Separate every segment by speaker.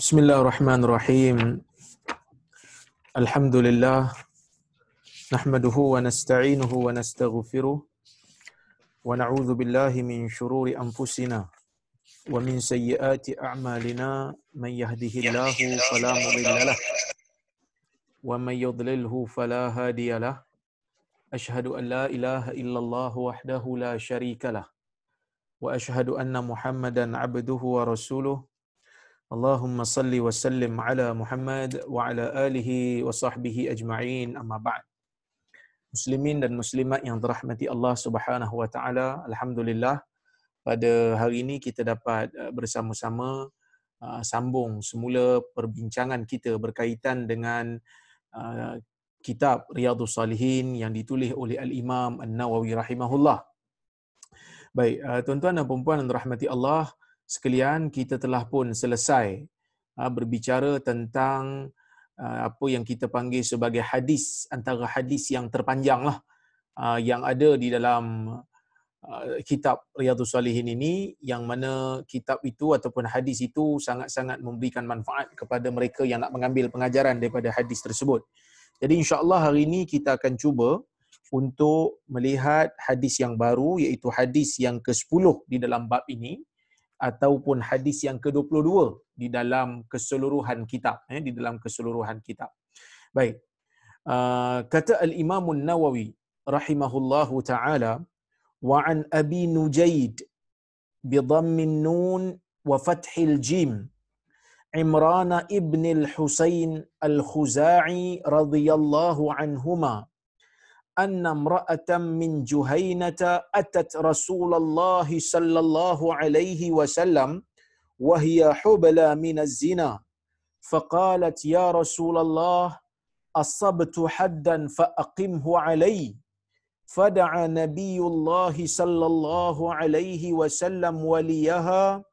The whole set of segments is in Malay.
Speaker 1: بسم الله الرحمن الرحيم الحمد لله نحمده ونستعينه ونستغفره ونعوذ بالله من شرور انفسنا ومن سيئات اعمالنا من يهده الله فلا مضل له ومن يضلله فلا هادي له اشهد ان لا اله الا الله وحده لا شريك له واشهد ان محمدا عبده ورسوله Allahumma salli اللهم صل وسلم على محمد وعلى آله وصحبه أجمعين أما بعد Muslimin dan muslimat yang dirahmati Allah Subhanahu wa taala, alhamdulillah pada hari ini kita dapat uh, bersama-sama uh, sambung semula perbincangan kita berkaitan dengan uh, kitab Riyadhus Salihin yang ditulis oleh Al-Imam An-Nawawi rahimahullah. Baik, tuan-tuan dan puan-puan yang dirahmati Allah, sekalian kita telah pun selesai ah, berbicara tentang ah, apa yang kita panggil sebagai hadis antara hadis yang terpanjang lah ah, yang ada di dalam kitab Riyadhus Salihin ini yang mana kitab itu ataupun hadis itu sangat-sangat memberikan manfaat kepada mereka yang nak mengambil pengajaran daripada hadis tersebut. Jadi insya-Allah hari ini kita akan cuba untuk melihat hadis yang baru iaitu hadis yang ke-10 di dalam bab ini ataupun hadis yang ke-22 di dalam keseluruhan kitab eh di dalam keseluruhan kitab. Baik. Uh, kata al-Imam nawawi rahimahullahu taala wa an Abi Nujaid bi dhammin nun wa fathil jim Imran ibn al-Husain al-Khuza'i radhiyallahu anhumah أن امرأة من جهينة أتت رسول الله صلى الله عليه وسلم وهي حبلى من الزنا فقالت يا رسول الله أصبت حدا فأقمه علي فدعا نبي الله صلى الله عليه وسلم وليها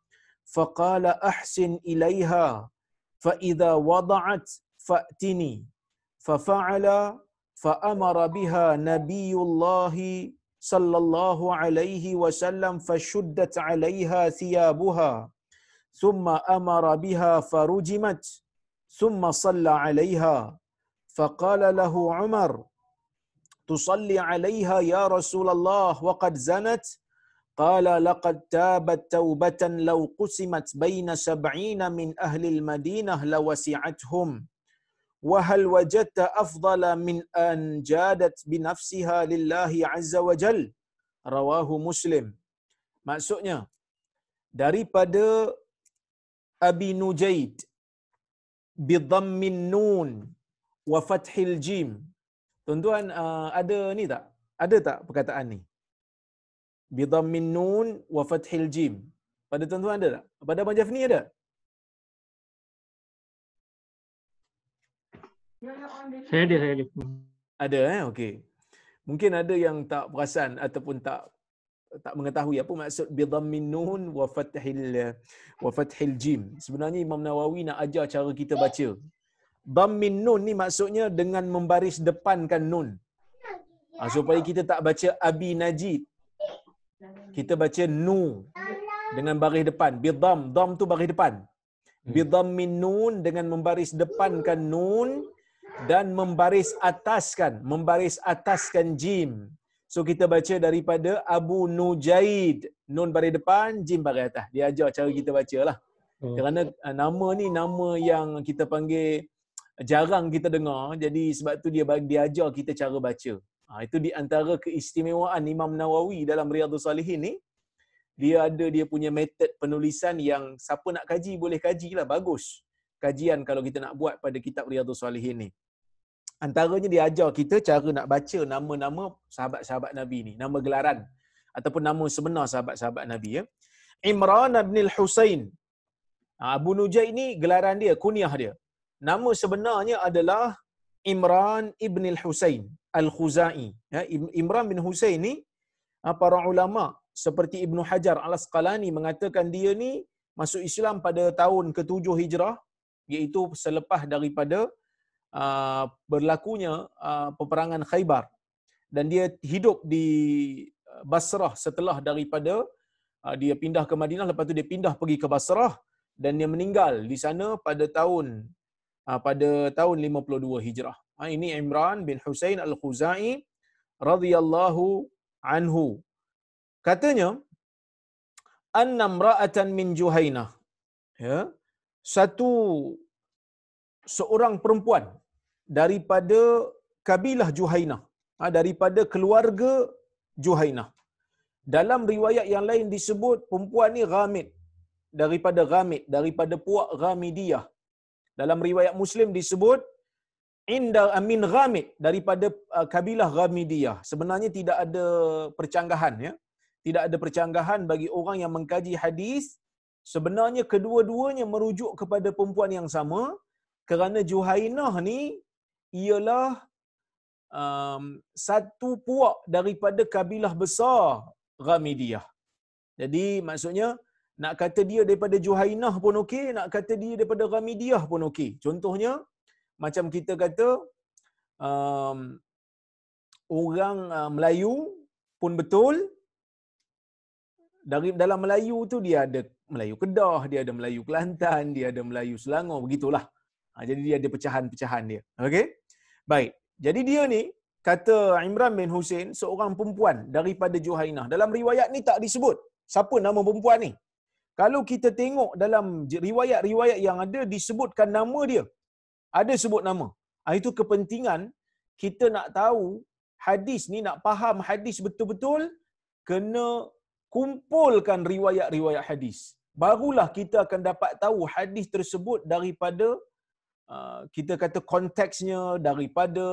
Speaker 1: فقال أحسن إليها فإذا وضعت فأتني ففعل فأمر بها نبي الله صلى الله عليه وسلم فشدت عليها ثيابها ثم أمر بها فرجمت ثم صلى عليها فقال له عمر تصلي عليها يا رسول الله وقد زنت قال لقد تابت توبة لو قسمت بين سبعين من أهل المدينة لوسعتهم وهل وجدت أفضل من أن جادت بنفسها لله عز وجل رواه مسلم maksudnya daripada Abi Nujaid bidhammin nun wa fathil jim tuan-tuan ah, ada ni tak ada tak perkataan ni bidhammin nun wa fathil jim pada tuan-tuan ada tak pada abang ada Saya ada, saya ada. Hmm. Ada eh, okey. Mungkin ada yang tak perasan ataupun tak tak mengetahui apa maksud bidhammin nun wa fathil wa fathil jim. Sebenarnya Imam Nawawi nak ajar cara kita baca. Dhammin nun ni maksudnya dengan membaris depankan nun. Ha, supaya kita tak baca Abi Najib. Kita baca nu dengan baris depan. Bidham, dham tu baris depan. Hmm. Bidhammin nun dengan membaris depankan nun dan membaris ataskan membaris ataskan jim so kita baca daripada Abu Nujaid nun baris depan jim baris atas dia ajar cara kita bacalah hmm. kerana uh, nama ni nama yang kita panggil uh, jarang kita dengar jadi sebab tu dia dia ajar kita cara baca ha, itu di antara keistimewaan Imam Nawawi dalam Riyadhus Salihin ni dia ada dia punya method penulisan yang siapa nak kaji boleh kajilah bagus kajian kalau kita nak buat pada kitab Riyadhus Salihin ni. Antaranya dia ajar kita cara nak baca nama-nama sahabat-sahabat Nabi ni, nama gelaran ataupun nama sebenar sahabat-sahabat Nabi ya. Imran ibn Al-Husain. Ha, Abu Nujaid ni gelaran dia, kunyah dia. Nama sebenarnya adalah Imran ibn Al-Husain Al-Khuzai. Ya, Imran bin Husain ni ha, para ulama seperti Ibnu Hajar Al-Asqalani mengatakan dia ni masuk Islam pada tahun ke-7 Hijrah iaitu selepas daripada Uh, berlakunya uh, peperangan Khaybar dan dia hidup di uh, Basrah setelah daripada uh, dia pindah ke Madinah lepas tu dia pindah pergi ke Basrah dan dia meninggal di sana pada tahun uh, pada tahun 52 Hijrah. Ha, ini Imran bin Hussein Al-Khuzai radhiyallahu anhu. Katanya anna imra'atan min Juhainah. Ya. Satu seorang perempuan daripada kabilah Juhainah, ha, daripada keluarga Juhainah. Dalam riwayat yang lain disebut perempuan ni Ghamid daripada Ghamid daripada puak Ghamidiyah. Dalam riwayat Muslim disebut inda amin Ghamid daripada uh, kabilah Ghamidiyah. Sebenarnya tidak ada percanggahan ya. Tidak ada percanggahan bagi orang yang mengkaji hadis sebenarnya kedua-duanya merujuk kepada perempuan yang sama kerana Juhainah ni ialah um, satu puak daripada kabilah besar Ramidiyah. Jadi maksudnya nak kata dia daripada Juhainah pun okey, nak kata dia daripada Ramidiyah pun okey. Contohnya macam kita kata um, orang uh, Melayu pun betul dari dalam Melayu tu dia ada Melayu Kedah, dia ada Melayu Kelantan, dia ada Melayu Selangor, begitulah. Ha, jadi dia ada pecahan-pecahan dia. Okay. Baik. Jadi dia ni kata Imran bin Hussein seorang perempuan daripada Juhainah. Dalam riwayat ni tak disebut siapa nama perempuan ni. Kalau kita tengok dalam riwayat-riwayat yang ada disebutkan nama dia. Ada sebut nama. Ha, itu kepentingan kita nak tahu hadis ni nak faham hadis betul-betul kena kumpulkan riwayat-riwayat hadis. Barulah kita akan dapat tahu hadis tersebut daripada Ah, kita kata konteksnya daripada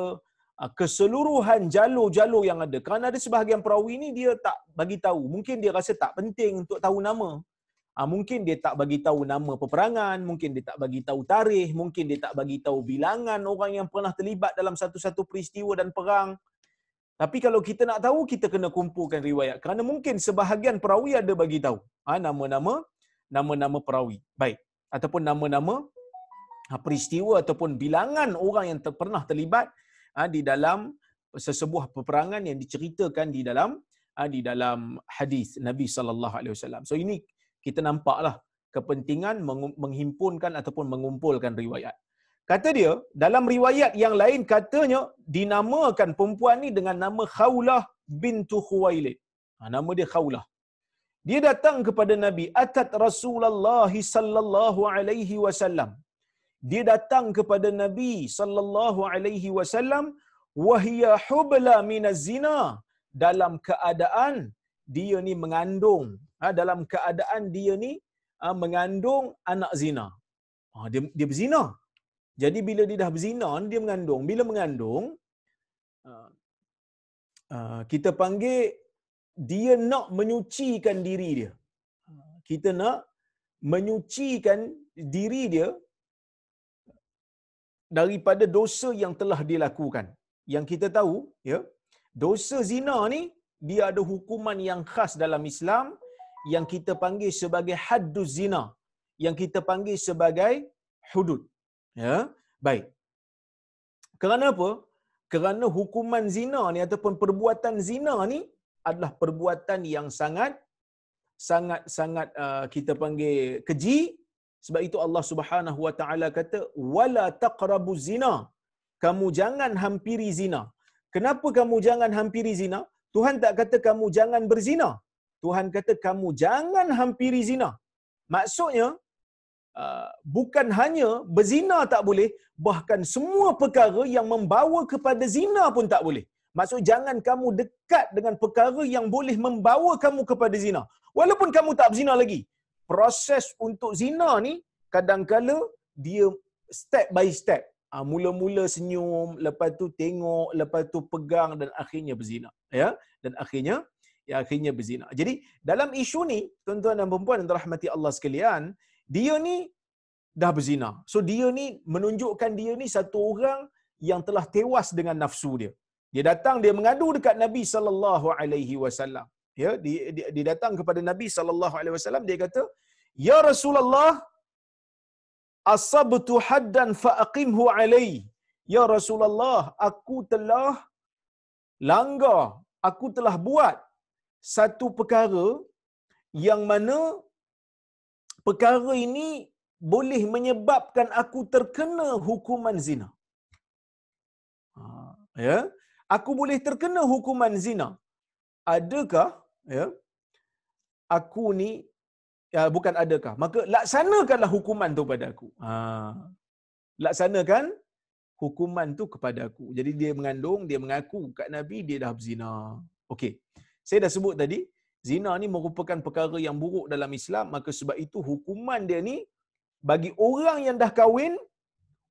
Speaker 1: ah, keseluruhan jalur-jalur yang ada. Kerana ada sebahagian perawi ini dia tak bagi tahu. Mungkin dia rasa tak penting untuk tahu nama. Ah, mungkin dia tak bagi tahu nama peperangan, mungkin dia tak bagi tahu tarikh, mungkin dia tak bagi tahu bilangan orang yang pernah terlibat dalam satu-satu peristiwa dan perang. Tapi kalau kita nak tahu, kita kena kumpulkan riwayat. Kerana mungkin sebahagian perawi ada bagi tahu. nama-nama nama-nama perawi. Baik. Ataupun nama-nama Ha, peristiwa ataupun bilangan orang yang ter, pernah terlibat uh, di dalam sesebuah peperangan yang diceritakan di dalam uh, di dalam hadis Nabi sallallahu alaihi wasallam. So ini kita nampaklah kepentingan menghimpunkan ataupun mengumpulkan riwayat. Kata dia, dalam riwayat yang lain katanya dinamakan perempuan ni dengan nama Khawlah bintu Khuwailid. nama dia Khawlah. Dia datang kepada Nabi, atat Rasulullah sallallahu alaihi wasallam dia datang kepada Nabi sallallahu alaihi wasallam wahia hubla minaz zina dalam keadaan dia ni mengandung ha, dalam keadaan dia ni ha, mengandung anak zina ha, dia dia berzina jadi bila dia dah berzina dia mengandung bila mengandung ha, ha, kita panggil dia nak menyucikan diri dia ha, kita nak menyucikan diri dia daripada dosa yang telah dilakukan. Yang kita tahu, ya, dosa zina ni dia ada hukuman yang khas dalam Islam yang kita panggil sebagai hadduz zina, yang kita panggil sebagai hudud. Ya, baik. Kerana apa? Kerana hukuman zina ni ataupun perbuatan zina ni adalah perbuatan yang sangat sangat sangat uh, kita panggil keji sebab itu Allah Subhanahu Wa Taala kata wala taqrabu zina. Kamu jangan hampiri zina. Kenapa kamu jangan hampiri zina? Tuhan tak kata kamu jangan berzina. Tuhan kata kamu jangan hampiri zina. Maksudnya uh, bukan hanya berzina tak boleh, bahkan semua perkara yang membawa kepada zina pun tak boleh. Maksud jangan kamu dekat dengan perkara yang boleh membawa kamu kepada zina. Walaupun kamu tak berzina lagi, proses untuk zina ni kadang kadangkala dia step by step. Ha, mula-mula senyum, lepas tu tengok, lepas tu pegang dan akhirnya berzina. Ya? Dan akhirnya ya akhirnya berzina. Jadi dalam isu ni, tuan-tuan dan perempuan yang dirahmati Allah sekalian, dia ni dah berzina. So dia ni menunjukkan dia ni satu orang yang telah tewas dengan nafsu dia. Dia datang dia mengadu dekat Nabi sallallahu alaihi wasallam ya dia, di dia datang kepada Nabi sallallahu alaihi wasallam dia kata ya Rasulullah asabtu haddan fa aqimhu alai ya Rasulullah aku telah langgar aku telah buat satu perkara yang mana perkara ini boleh menyebabkan aku terkena hukuman zina. Ha, ya, aku boleh terkena hukuman zina. Adakah ya aku ni ya, bukan adakah maka laksanakanlah hukuman tu pada aku ha laksanakan hukuman tu kepada aku jadi dia mengandung dia mengaku kat nabi dia dah berzina okey saya dah sebut tadi zina ni merupakan perkara yang buruk dalam Islam maka sebab itu hukuman dia ni bagi orang yang dah kahwin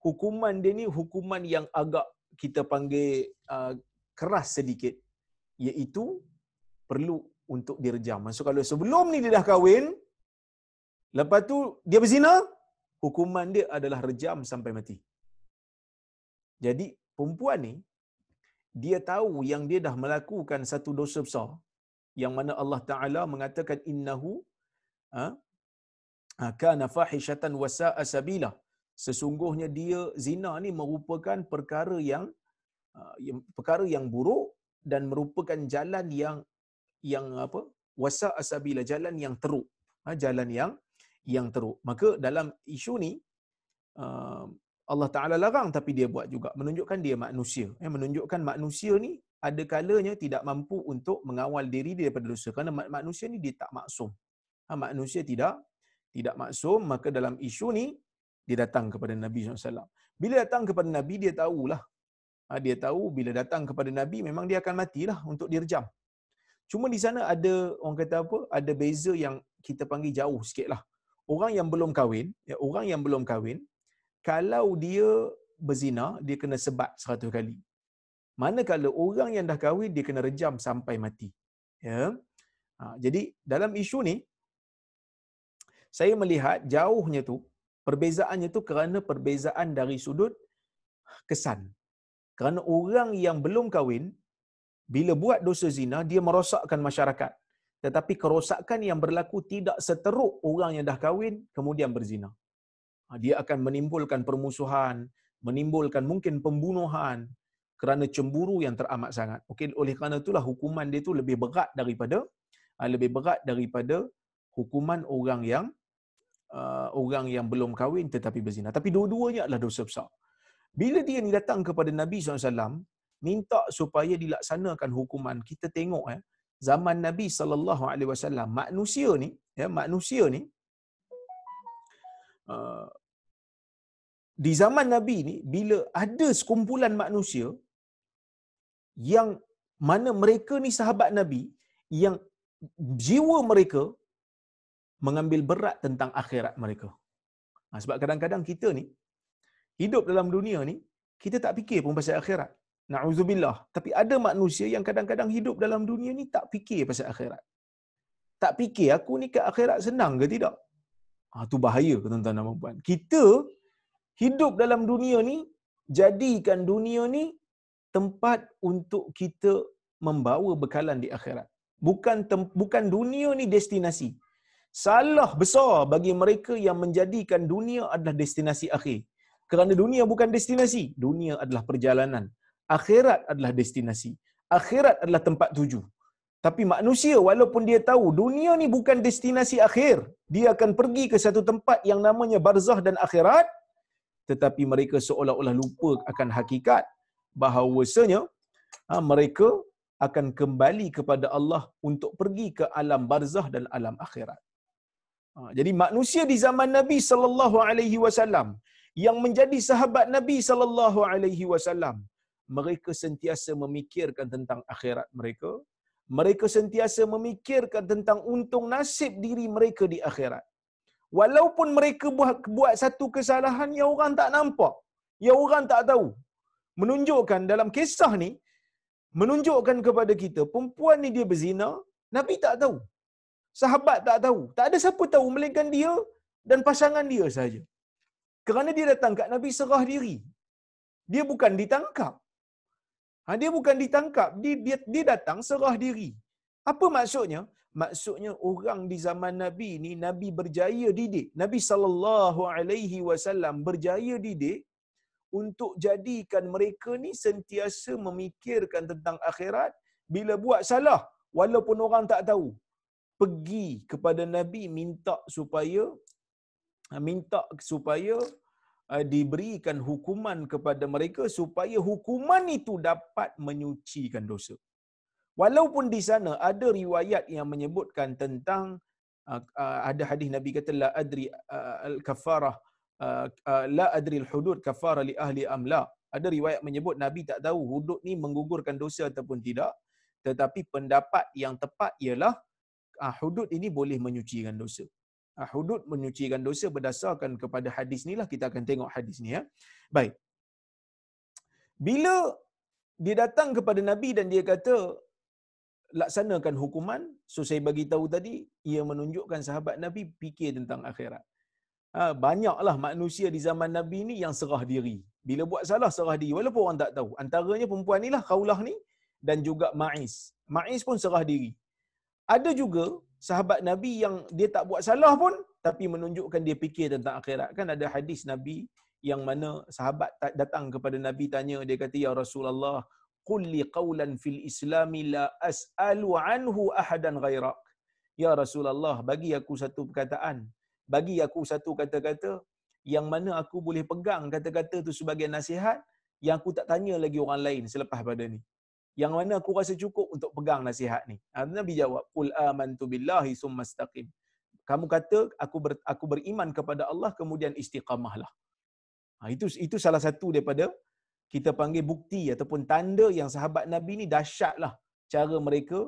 Speaker 1: hukuman dia ni hukuman yang agak kita panggil uh, keras sedikit iaitu perlu untuk direjam. Maksud kalau sebelum ni dia dah kahwin, lepas tu dia berzina, hukuman dia adalah rejam sampai mati. Jadi perempuan ni dia tahu yang dia dah melakukan satu dosa besar yang mana Allah Taala mengatakan innahu ha, ha kana fahishatan wa sa'a Sesungguhnya dia zina ni merupakan perkara ha, yang perkara yang buruk dan merupakan jalan yang yang apa wasa asabila jalan yang teruk ha, jalan yang yang teruk maka dalam isu ni um, Allah Taala larang tapi dia buat juga menunjukkan dia manusia ya, menunjukkan manusia ni ada kalanya tidak mampu untuk mengawal diri dia daripada dosa kerana manusia ni dia tak maksum ha, manusia tidak tidak maksum maka dalam isu ni dia datang kepada Nabi SAW. Bila datang kepada Nabi, dia tahulah. Ha, dia tahu bila datang kepada Nabi, memang dia akan matilah untuk dirjam. Cuma di sana ada orang kata apa? Ada beza yang kita panggil jauh sikit lah. Orang yang belum kahwin, ya, orang yang belum kahwin, kalau dia berzina, dia kena sebat seratus kali. Manakala orang yang dah kahwin, dia kena rejam sampai mati. Ya? Ha, jadi dalam isu ni, saya melihat jauhnya tu, perbezaannya tu kerana perbezaan dari sudut kesan. Kerana orang yang belum kahwin, bila buat dosa zina dia merosakkan masyarakat tetapi kerosakan yang berlaku tidak seteruk orang yang dah kahwin kemudian berzina ha, dia akan menimbulkan permusuhan menimbulkan mungkin pembunuhan kerana cemburu yang teramat sangat okey oleh kerana itulah hukuman dia itu lebih berat daripada ha, lebih berat daripada hukuman orang yang uh, orang yang belum kahwin tetapi berzina tapi dua-duanya adalah dosa besar bila dia ni datang kepada Nabi SAW, minta supaya dilaksanakan hukuman. Kita tengok eh, zaman Nabi sallallahu alaihi wasallam manusia ni ya manusia ni uh, di zaman Nabi ni bila ada sekumpulan manusia yang mana mereka ni sahabat Nabi yang jiwa mereka mengambil berat tentang akhirat mereka. Ha, sebab kadang-kadang kita ni hidup dalam dunia ni kita tak fikir pun pasal akhirat. Na'udzubillah. Tapi ada manusia yang kadang-kadang hidup dalam dunia ni tak fikir pasal akhirat. Tak fikir aku ni ke akhirat senang ke tidak. Ha, tu bahaya tuan-tuan dan puan Kita hidup dalam dunia ni, jadikan dunia ni tempat untuk kita membawa bekalan di akhirat. Bukan tem- bukan dunia ni destinasi. Salah besar bagi mereka yang menjadikan dunia adalah destinasi akhir. Kerana dunia bukan destinasi, dunia adalah perjalanan akhirat adalah destinasi. Akhirat adalah tempat tuju. Tapi manusia walaupun dia tahu dunia ni bukan destinasi akhir, dia akan pergi ke satu tempat yang namanya barzah dan akhirat, tetapi mereka seolah-olah lupa akan hakikat bahawasanya ha, mereka akan kembali kepada Allah untuk pergi ke alam barzah dan alam akhirat. Ha, jadi manusia di zaman Nabi sallallahu alaihi wasallam yang menjadi sahabat Nabi sallallahu alaihi wasallam mereka sentiasa memikirkan tentang akhirat mereka. Mereka sentiasa memikirkan tentang untung nasib diri mereka di akhirat. Walaupun mereka buat, buat satu kesalahan yang orang tak nampak. Yang orang tak tahu. Menunjukkan dalam kisah ni, menunjukkan kepada kita, perempuan ni dia berzina, Nabi tak tahu. Sahabat tak tahu. Tak ada siapa tahu, melainkan dia dan pasangan dia saja. Kerana dia datang kat Nabi serah diri. Dia bukan ditangkap. Ha, dia bukan ditangkap, dia, dia, dia datang serah diri. Apa maksudnya? Maksudnya orang di zaman Nabi ni Nabi berjaya didik. Nabi saw alaihi wasallam berjaya didik untuk jadikan mereka ni sentiasa memikirkan tentang akhirat bila buat salah walaupun orang tak tahu. Pergi kepada Nabi minta supaya minta supaya Eh, diberikan hukuman kepada mereka supaya hukuman itu dapat menyucikan dosa. Walaupun di sana ada riwayat yang menyebutkan tentang eh, eh, ada hadis Nabi kata la adri al kafarah la adri al hudud kafara li ahli amla. Ada riwayat menyebut Nabi tak tahu hudud ni menggugurkan dosa ataupun tidak. Tetapi pendapat yang tepat ialah ah, hudud ini boleh menyucikan dosa. Ah, hudud menyucikan dosa berdasarkan kepada hadis ni lah. Kita akan tengok hadis ni ya. Baik. Bila dia datang kepada Nabi dan dia kata, laksanakan hukuman. So saya bagi tahu tadi, ia menunjukkan sahabat Nabi fikir tentang akhirat. Ha, banyaklah manusia di zaman Nabi ni yang serah diri. Bila buat salah, serah diri. Walaupun orang tak tahu. Antaranya perempuan ni lah, kaulah ni. Dan juga Ma'is. Ma'is pun serah diri. Ada juga sahabat Nabi yang dia tak buat salah pun tapi menunjukkan dia fikir tentang akhirat. Kan ada hadis Nabi yang mana sahabat datang kepada Nabi tanya dia kata ya Rasulullah kulli qawlan fil islami la as'alu anhu ahadan ghairak. Ya Rasulullah bagi aku satu perkataan, bagi aku satu kata-kata yang mana aku boleh pegang kata-kata tu sebagai nasihat yang aku tak tanya lagi orang lain selepas pada ni yang mana aku rasa cukup untuk pegang nasihat ni. Ha, Nabi jawab, "Qul amantu billahi summa istaqim." Kamu kata aku ber, aku beriman kepada Allah kemudian istiqamahlah. Ha, itu itu salah satu daripada kita panggil bukti ataupun tanda yang sahabat Nabi ni dahsyatlah cara mereka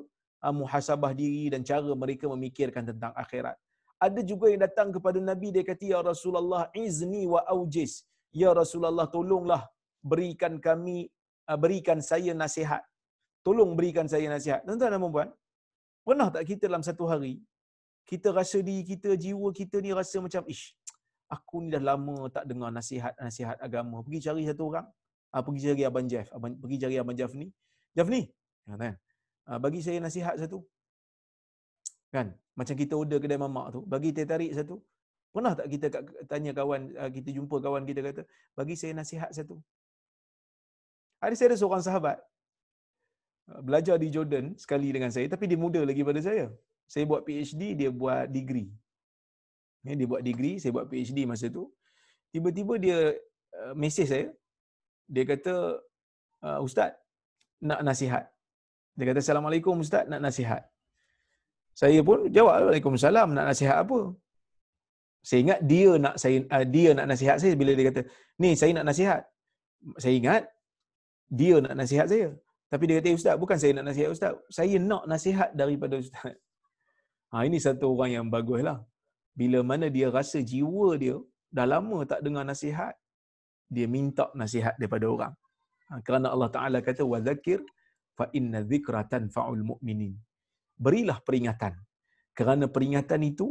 Speaker 1: ha, muhasabah diri dan cara mereka memikirkan tentang akhirat. Ada juga yang datang kepada Nabi dia kata ya Rasulullah izni wa aujis. Ya Rasulullah tolonglah berikan kami ha, berikan saya nasihat tolong berikan saya nasihat. Tuan-tuan dan puan-puan, pernah tak kita dalam satu hari, kita rasa diri kita, jiwa kita ni rasa macam, ish, aku ni dah lama tak dengar nasihat-nasihat agama. Pergi cari satu orang, ha, pergi cari Abang Jeff. Abang, pergi cari Abang Jeff ni. Jeff ni, kan? Ha, bagi saya nasihat satu. Kan? Macam kita order kedai mamak tu, bagi teh tarik satu. Pernah tak kita tanya kawan, ah, kita jumpa kawan kita kata, bagi saya nasihat satu. Hari saya ada seorang sahabat, Eh, belajar di Jordan sekali dengan saya tapi dia muda lagi pada saya. Saya buat PhD, dia buat degree. Eh, dia buat degree, saya buat PhD masa tu. Tiba-tiba dia eh, mesej saya. Dia kata, Ustaz, nak nasihat. Dia kata, Assalamualaikum Ustaz, nak nasihat. Saya pun jawab, Waalaikumsalam, nak nasihat apa? Saya ingat dia nak saya dia nak nasihat saya bila dia kata, ni saya nak nasihat. Saya ingat dia nak nasihat saya. Tapi dia kata, Ustaz, bukan saya nak nasihat Ustaz. Saya nak nasihat daripada Ustaz. Ha, ini satu orang yang bagus lah. Bila mana dia rasa jiwa dia dah lama tak dengar nasihat, dia minta nasihat daripada orang. Ha, kerana Allah Ta'ala kata, وَذَكِرْ فَإِنَّ ذِكْرَ تَنْفَعُ الْمُؤْمِنِينَ Berilah peringatan. Kerana peringatan itu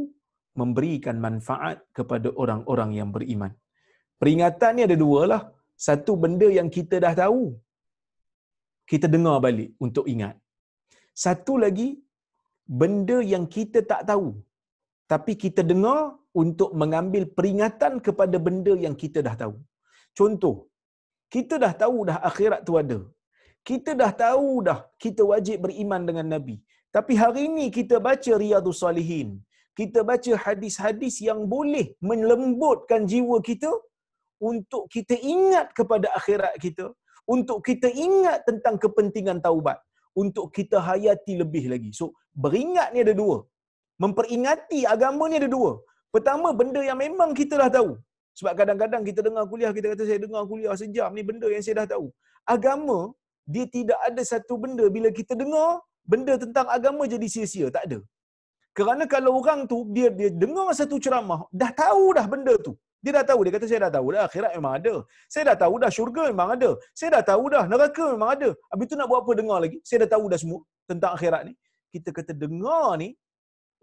Speaker 1: memberikan manfaat kepada orang-orang yang beriman. Peringatan ni ada dua lah. Satu benda yang kita dah tahu kita dengar balik untuk ingat. Satu lagi, benda yang kita tak tahu tapi kita dengar untuk mengambil peringatan kepada benda yang kita dah tahu. Contoh, kita dah tahu dah akhirat tu ada. Kita dah tahu dah kita wajib beriman dengan Nabi. Tapi hari ini kita baca Riyadhus Salihin. Kita baca hadis-hadis yang boleh melembutkan jiwa kita untuk kita ingat kepada akhirat kita, untuk kita ingat tentang kepentingan taubat untuk kita hayati lebih lagi. So, beringat ni ada dua. Memperingati agama ni ada dua. Pertama, benda yang memang kita dah tahu. Sebab kadang-kadang kita dengar kuliah, kita kata saya dengar kuliah sejam ni benda yang saya dah tahu. Agama, dia tidak ada satu benda bila kita dengar, benda tentang agama jadi sia-sia. Tak ada. Kerana kalau orang tu, dia dia dengar satu ceramah, dah tahu dah benda tu. Dia dah tahu. Dia kata, saya dah tahu dah akhirat memang ada. Saya dah tahu dah syurga memang ada. Saya dah tahu dah neraka memang ada. Habis tu nak buat apa dengar lagi? Saya dah tahu dah semua tentang akhirat ni. Kita kata dengar ni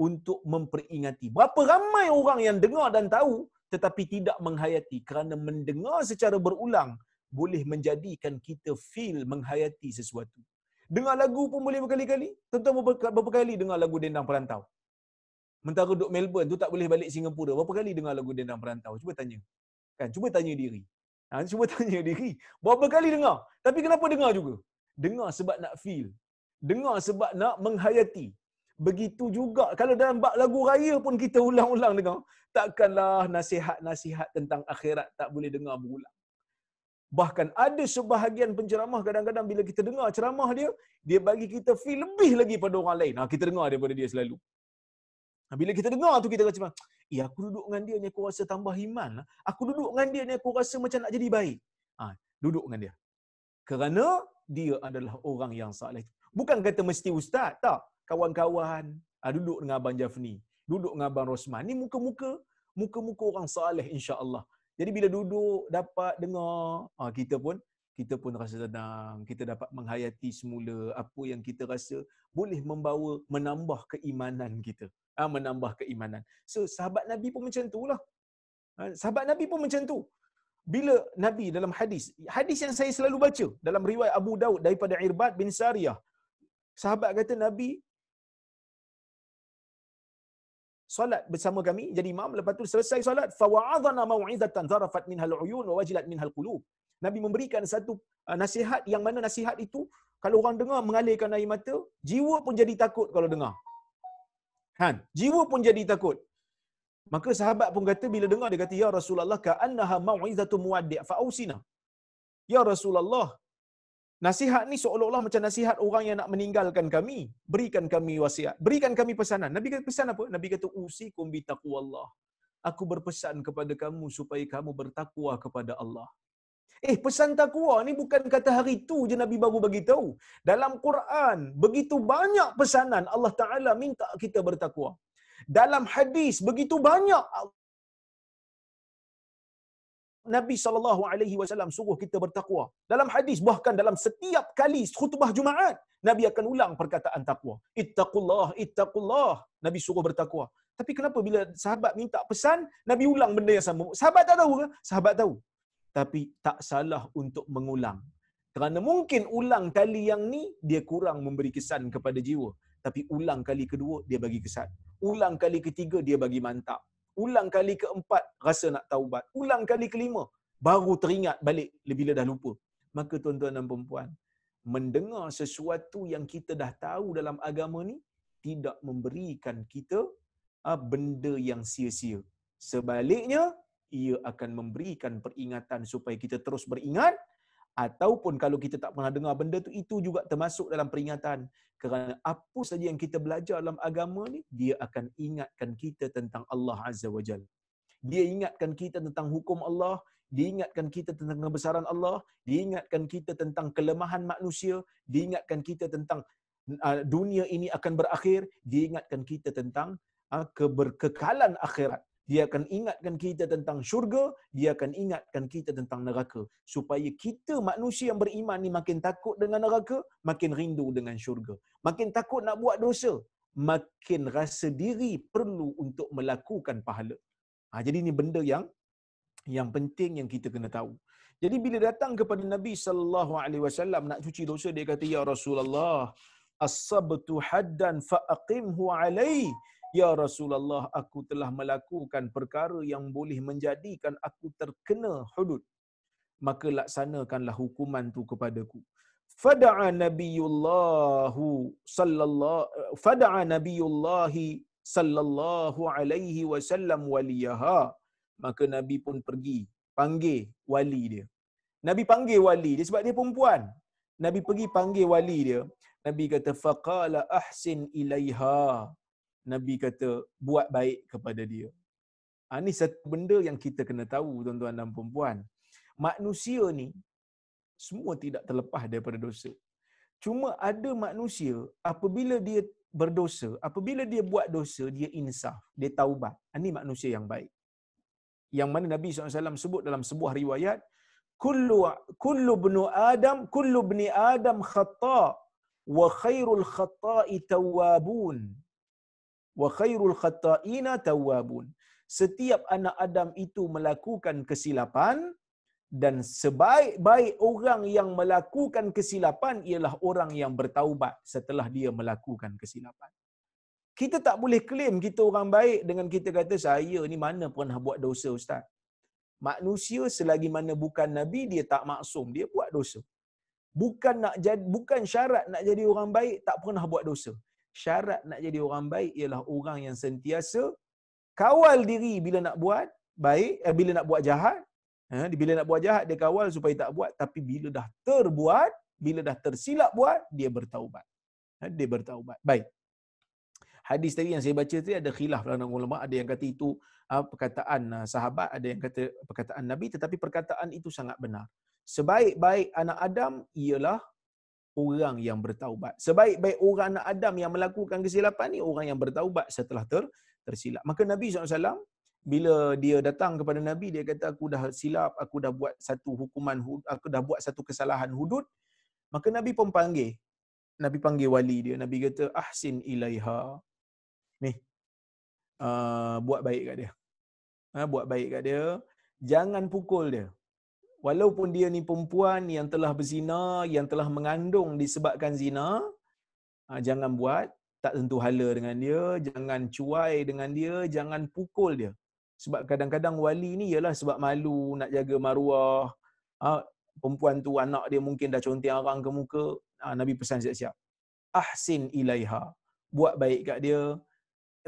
Speaker 1: untuk memperingati. Berapa ramai orang yang dengar dan tahu tetapi tidak menghayati kerana mendengar secara berulang boleh menjadikan kita feel menghayati sesuatu. Dengar lagu pun boleh berkali-kali. Tentu berapa kali dengar lagu Dendang Perantau mentara duduk Melbourne tu tak boleh balik Singapura. Berapa kali dengar lagu Dendang Perantau? Cuba tanya. Kan, cuba tanya diri. Ha, cuba tanya diri. Berapa kali dengar? Tapi kenapa dengar juga? Dengar sebab nak feel. Dengar sebab nak menghayati. Begitu juga kalau dalam bab lagu raya pun kita ulang-ulang dengar. Takkanlah nasihat-nasihat tentang akhirat tak boleh dengar berulang. Bahkan ada sebahagian penceramah kadang-kadang bila kita dengar ceramah dia, dia bagi kita feel lebih lagi pada orang lain. Ha, kita dengar daripada dia selalu. Bila kita dengar tu, kita rasa macam, eh aku duduk dengan dia ni aku rasa tambah iman lah. Aku duduk dengan dia ni aku rasa macam nak jadi baik. Ha, duduk dengan dia. Kerana dia adalah orang yang salih. Bukan kata mesti ustaz, tak. Kawan-kawan ha, duduk dengan Abang Jafni. Duduk dengan Abang Rosman. Ni muka-muka muka-muka orang Insya Allah. Jadi bila duduk, dapat dengar, ha, kita pun kita pun rasa tenang, kita dapat menghayati semula apa yang kita rasa boleh membawa menambah keimanan kita. Ah, menambah keimanan. So sahabat Nabi pun macam itulah. Ah, sahabat Nabi pun macam tu. Bila Nabi dalam hadis, hadis yang saya selalu baca dalam riwayat Abu Daud daripada Irbad bin Sariyah. Sahabat kata Nabi solat bersama kami jadi imam lepas tu selesai solat fawa'adhana mau'izatan zarafat minhal uyun wa wajilat minhal qulub. Nabi memberikan satu ah, nasihat yang mana nasihat itu kalau orang dengar mengalirkan air mata, jiwa pun jadi takut kalau dengar. Kan? Jiwa pun jadi takut. Maka sahabat pun kata bila dengar dia kata ya Rasulullah ka'annaha mau'izatu muaddi' fa'ausina. Ya Rasulullah, nasihat ni seolah-olah macam nasihat orang yang nak meninggalkan kami. Berikan kami wasiat. Berikan kami pesanan. Nabi kata pesan apa? Nabi kata usikum bitaqwallah. Aku berpesan kepada kamu supaya kamu bertakwa kepada Allah. Eh, pesan takwa ni bukan kata hari tu je Nabi baru bagi tahu. Dalam Quran, begitu banyak pesanan Allah Ta'ala minta kita bertakwa. Dalam hadis, begitu banyak Nabi sallallahu alaihi wasallam suruh kita bertakwa. Dalam hadis bahkan dalam setiap kali khutbah Jumaat, Nabi akan ulang perkataan takwa. Ittaqullah, ittaqullah. Nabi suruh bertakwa. Tapi kenapa bila sahabat minta pesan, Nabi ulang benda yang sama? Sahabat tak tahu ke? Sahabat tahu tapi tak salah untuk mengulang. Kerana mungkin ulang kali yang ni dia kurang memberi kesan kepada jiwa, tapi ulang kali kedua dia bagi kesan. Ulang kali ketiga dia bagi mantap. Ulang kali keempat rasa nak taubat. Ulang kali kelima baru teringat balik bila dah lupa. Maka tuan-tuan dan puan mendengar sesuatu yang kita dah tahu dalam agama ni tidak memberikan kita ah, benda yang sia-sia. Sebaliknya, ia akan memberikan peringatan supaya kita terus beringat ataupun kalau kita tak pernah dengar benda tu itu juga termasuk dalam peringatan kerana apa saja yang kita belajar dalam agama ni dia akan ingatkan kita tentang Allah Azza wa Jalla dia ingatkan kita tentang hukum Allah, diingatkan kita tentang kebesaran Allah, diingatkan kita tentang kelemahan manusia, diingatkan kita tentang dunia ini akan berakhir, diingatkan kita tentang keberkekalan akhirat. Dia akan ingatkan kita tentang syurga, dia akan ingatkan kita tentang neraka. Supaya kita manusia yang beriman ni makin takut dengan neraka, makin rindu dengan syurga. Makin takut nak buat dosa, makin rasa diri perlu untuk melakukan pahala. Ha, jadi ini benda yang yang penting yang kita kena tahu. Jadi bila datang kepada Nabi sallallahu alaihi wasallam nak cuci dosa dia kata ya Rasulullah as-sabtu haddan fa aqimhu alaihi Ya Rasulullah, aku telah melakukan perkara yang boleh menjadikan aku terkena hudud. Maka laksanakanlah hukuman itu kepadaku. Fada'a Nabiullahu sallallahu fada'a Nabiullahi sallallahu alaihi wasallam waliyaha. Maka Nabi pun pergi panggil wali dia. Nabi panggil wali dia sebab dia perempuan. Nabi pergi panggil wali dia. Nabi kata faqala ahsin ilaiha. Nabi kata buat baik kepada dia. Ha, ah, ini satu benda yang kita kena tahu tuan-tuan dan perempuan. Manusia ni semua tidak terlepas daripada dosa. Cuma ada manusia apabila dia berdosa, apabila dia buat dosa, dia insaf, dia taubat. Ini ah, manusia yang baik. Yang mana Nabi SAW sebut dalam sebuah riwayat, kullu kullu bnu adam kullu bni adam khata wa khairul khata'i tawabun wa khairul khata'ina tawwabun. Setiap anak Adam itu melakukan kesilapan dan sebaik-baik orang yang melakukan kesilapan ialah orang yang bertaubat setelah dia melakukan kesilapan. Kita tak boleh klaim kita orang baik dengan kita kata saya ni mana pernah buat dosa ustaz. Manusia selagi mana bukan nabi dia tak maksum, dia buat dosa. Bukan nak jadi bukan syarat nak jadi orang baik tak pernah buat dosa syarat nak jadi orang baik ialah orang yang sentiasa kawal diri bila nak buat baik eh, bila nak buat jahat eh, bila nak buat jahat dia kawal supaya tak buat tapi bila dah terbuat bila dah tersilap buat dia bertaubat eh, dia bertaubat baik hadis tadi yang saya baca tu ada khilaf dalam ulama ada yang kata itu uh, perkataan uh, sahabat ada yang kata perkataan nabi tetapi perkataan itu sangat benar sebaik-baik anak adam ialah orang yang bertaubat. Sebaik-baik orang anak Adam yang melakukan kesilapan ni orang yang bertaubat setelah ter tersilap. Maka Nabi SAW bila dia datang kepada Nabi dia kata aku dah silap, aku dah buat satu hukuman aku dah buat satu kesalahan hudud. Maka Nabi pun panggil Nabi panggil wali dia. Nabi kata ahsin ilaiha. Ni. Uh, buat baik kat dia. Ha, buat baik kat dia. Jangan pukul dia walaupun dia ni perempuan yang telah berzina, yang telah mengandung disebabkan zina, ah, jangan buat, tak tentu hala dengan dia, jangan cuai dengan dia, jangan pukul dia. Sebab kadang-kadang wali ni ialah sebab malu nak jaga maruah. Ha, perempuan tu anak dia mungkin dah conteng orang ke muka. Ah, Nabi pesan siap-siap. Ahsin ilaiha. Buat baik kat dia.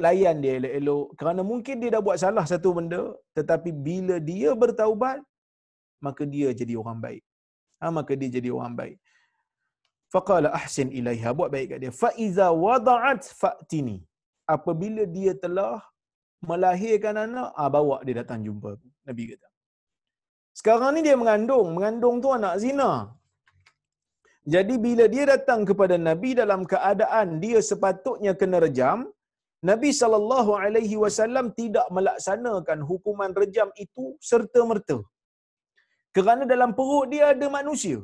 Speaker 1: Layan dia elok-elok. Kerana mungkin dia dah buat salah satu benda. Tetapi bila dia bertaubat, maka dia jadi orang baik. Ha, maka dia jadi orang baik. Faqala ahsin ilaiha. Buat baik kat dia. Fa'iza wada'at fa'tini. Apabila dia telah melahirkan anak, ah, bawa dia datang jumpa. Nabi kata. Sekarang ni dia mengandung. Mengandung tu anak zina. Jadi bila dia datang kepada Nabi dalam keadaan dia sepatutnya kena rejam, Nabi sallallahu alaihi wasallam tidak melaksanakan hukuman rejam itu serta merta. Kerana dalam perut dia ada manusia.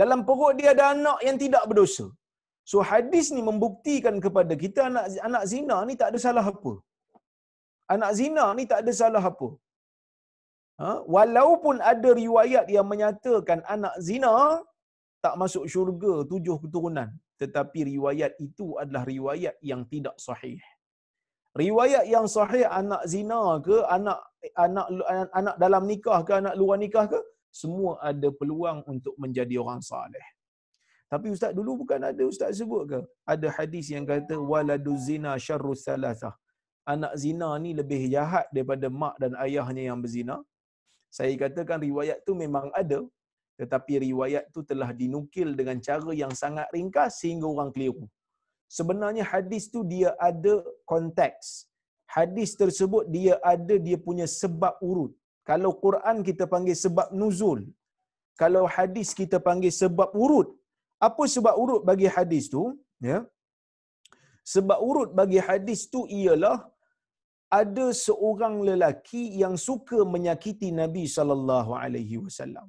Speaker 1: Dalam perut dia ada anak yang tidak berdosa. So hadis ni membuktikan kepada kita anak anak zina ni tak ada salah apa. Anak zina ni tak ada salah apa. Ha? Walaupun ada riwayat yang menyatakan anak zina tak masuk syurga tujuh keturunan. Tetapi riwayat itu adalah riwayat yang tidak sahih. Riwayat yang sahih anak zina ke anak anak anak dalam nikah ke anak luar nikah ke semua ada peluang untuk menjadi orang saleh tapi ustaz dulu bukan ada ustaz sebut ke ada hadis yang kata waladu zina syarru salasah anak zina ni lebih jahat daripada mak dan ayahnya yang berzina saya katakan riwayat tu memang ada tetapi riwayat tu telah dinukil dengan cara yang sangat ringkas sehingga orang keliru sebenarnya hadis tu dia ada konteks hadis tersebut dia ada dia punya sebab urut. Kalau Quran kita panggil sebab nuzul. Kalau hadis kita panggil sebab urut. Apa sebab urut bagi hadis tu? Ya. Sebab urut bagi hadis tu ialah ada seorang lelaki yang suka menyakiti Nabi sallallahu alaihi wasallam.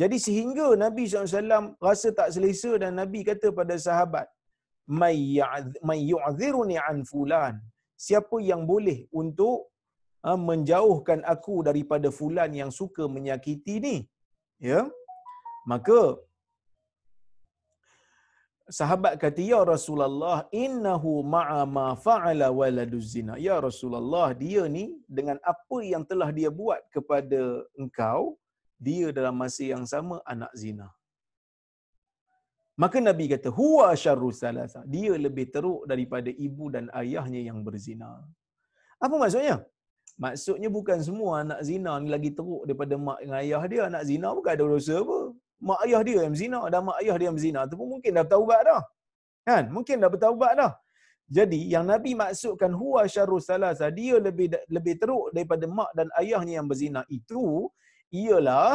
Speaker 1: Jadi sehingga Nabi SAW rasa tak selesa dan Nabi kata pada sahabat, "May yu'dhiruni an fulan." siapa yang boleh untuk ha, menjauhkan aku daripada fulan yang suka menyakiti ni ya maka sahabat kata ya Rasulullah innahu ma'a ma fa'ala waladuz zina ya Rasulullah dia ni dengan apa yang telah dia buat kepada engkau dia dalam masa yang sama anak zina Maka Nabi kata, huwa syarru salasa. Dia lebih teruk daripada ibu dan ayahnya yang berzina. Apa maksudnya? Maksudnya bukan semua anak zina ni lagi teruk daripada mak dan ayah dia. Anak zina bukan ada dosa apa. Mak ayah dia yang zina dan mak ayah dia yang zina tu pun mungkin dah bertaubat dah. Kan? Mungkin dah bertaubat dah. Jadi yang Nabi maksudkan huwa syarru salasa, dia lebih lebih teruk daripada mak dan ayahnya yang berzina itu ialah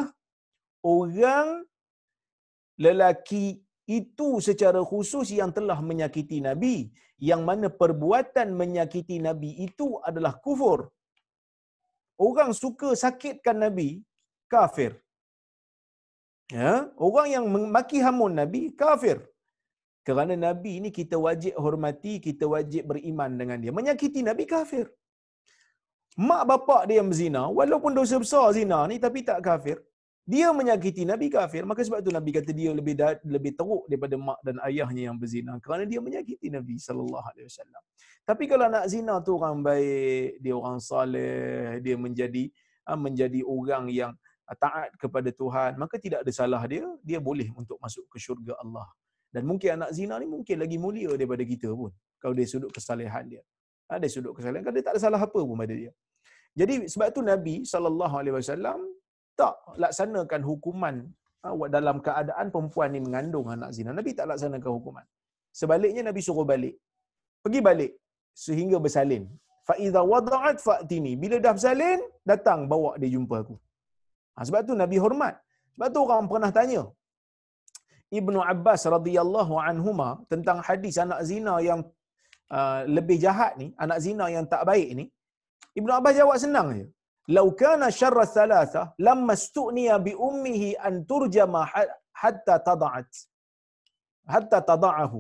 Speaker 1: orang lelaki itu secara khusus yang telah menyakiti nabi yang mana perbuatan menyakiti nabi itu adalah kufur orang suka sakitkan nabi kafir ya orang yang memaki hamun nabi kafir kerana nabi ini kita wajib hormati kita wajib beriman dengan dia menyakiti nabi kafir mak bapak dia yang berzina walaupun dosa besar zina ni tapi tak kafir dia menyakiti nabi kafir maka sebab tu nabi kata dia lebih da- lebih teruk daripada mak dan ayahnya yang berzina kerana dia menyakiti nabi sallallahu alaihi wasallam tapi kalau nak zina tu orang baik dia orang soleh dia menjadi ah, menjadi orang yang taat kepada Tuhan maka tidak ada salah dia dia boleh untuk masuk ke syurga Allah dan mungkin anak zina ni mungkin lagi mulia daripada kita pun kalau dia sudut kesalehan dia ada ah, sudut kesalehan kalau dia tak ada salah apa pun pada dia jadi sebab tu Nabi sallallahu alaihi wasallam tak laksanakan hukuman ah, dalam keadaan perempuan ni mengandung anak zina. Nabi tak laksanakan hukuman. Sebaliknya Nabi suruh balik. Pergi balik sehingga bersalin. Fa idza wada'at fa'tini. Bila dah bersalin, datang bawa dia jumpa aku. Ha, sebab tu Nabi hormat. Sebab tu orang pernah tanya. Ibnu Abbas radhiyallahu anhuma tentang hadis anak zina yang uh, lebih jahat ni, anak zina yang tak baik ni. Ibnu Abbas jawab senang je. لو كان شر ثلاثة لما استؤني بأمه أن ترجم حتى تضعت حتى تضعه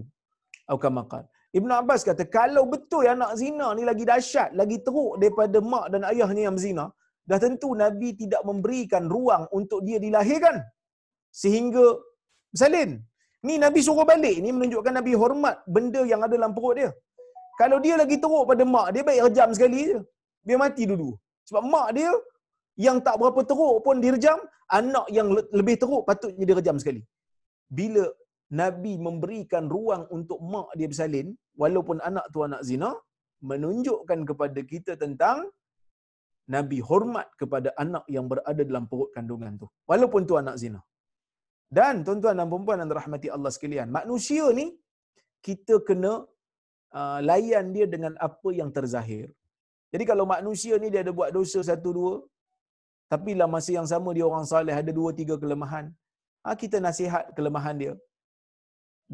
Speaker 1: أو كما قال Ibn Abbas kata, kalau betul yang nak zina ni lagi dahsyat, lagi teruk daripada mak dan ayahnya yang zina, dah tentu Nabi tidak memberikan ruang untuk dia dilahirkan. Sehingga bersalin. Ni Nabi suruh balik. Ni menunjukkan Nabi hormat benda yang ada dalam perut dia. Kalau dia lagi teruk pada mak, dia baik rejam sekali je. Biar mati dulu. Sebab mak dia yang tak berapa teruk pun direjam, anak yang lebih teruk patutnya direjam sekali. Bila Nabi memberikan ruang untuk mak dia bersalin, walaupun anak tu anak zina, menunjukkan kepada kita tentang Nabi hormat kepada anak yang berada dalam perut kandungan tu. Walaupun tu anak zina. Dan tuan-tuan dan perempuan yang dirahmati Allah sekalian, manusia ni kita kena uh, layan dia dengan apa yang terzahir. Jadi kalau manusia ni dia ada buat dosa satu dua, tapi lah masih yang sama dia orang saleh ada dua tiga kelemahan. Ha, kita nasihat kelemahan dia.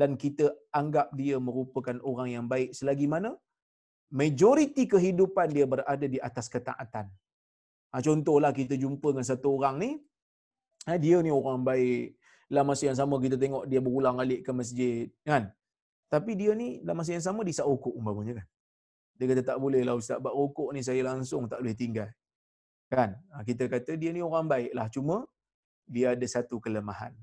Speaker 1: Dan kita anggap dia merupakan orang yang baik selagi mana majoriti kehidupan dia berada di atas ketaatan. Ha, contohlah kita jumpa dengan satu orang ni, ha, dia ni orang baik. Dalam masa yang sama kita tengok dia berulang alik ke masjid. Kan? Tapi dia ni dalam masa yang sama disaukuk umpamanya kan. Dia kata tak boleh lah ustaz bab rokok ni saya langsung tak boleh tinggal. Kan? Ha, kita kata dia ni orang baik lah cuma dia ada satu kelemahan.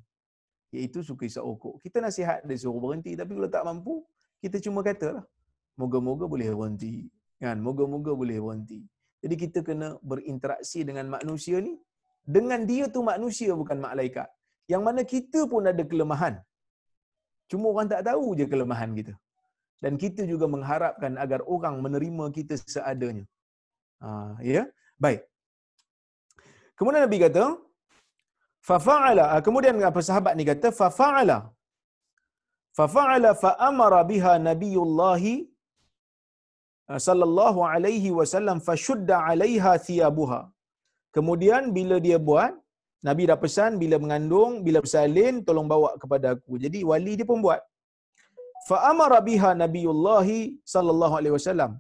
Speaker 1: Iaitu suka isap rokok. Kita nasihat dia suruh berhenti tapi kalau tak mampu kita cuma kata lah Moga-moga boleh berhenti. Kan? Moga-moga boleh berhenti. Jadi kita kena berinteraksi dengan manusia ni. Dengan dia tu manusia bukan malaikat. Yang mana kita pun ada kelemahan. Cuma orang tak tahu je kelemahan kita. Gitu dan kita juga mengharapkan agar orang menerima kita seadanya. Ha, ya. Baik. Kemudian Nabi kata, fa ha, Kemudian apa sahabat ni kata, fa fa'ala. Fa fa'ala fa biha Nabiullah ha, sallallahu alaihi wasallam fa 'alaiha thiyabuha. Kemudian bila dia buat, Nabi dah pesan bila mengandung, bila bersalin, tolong bawa kepada aku. Jadi wali dia pun buat fa amara biha nabiyullah sallallahu alaihi wasallam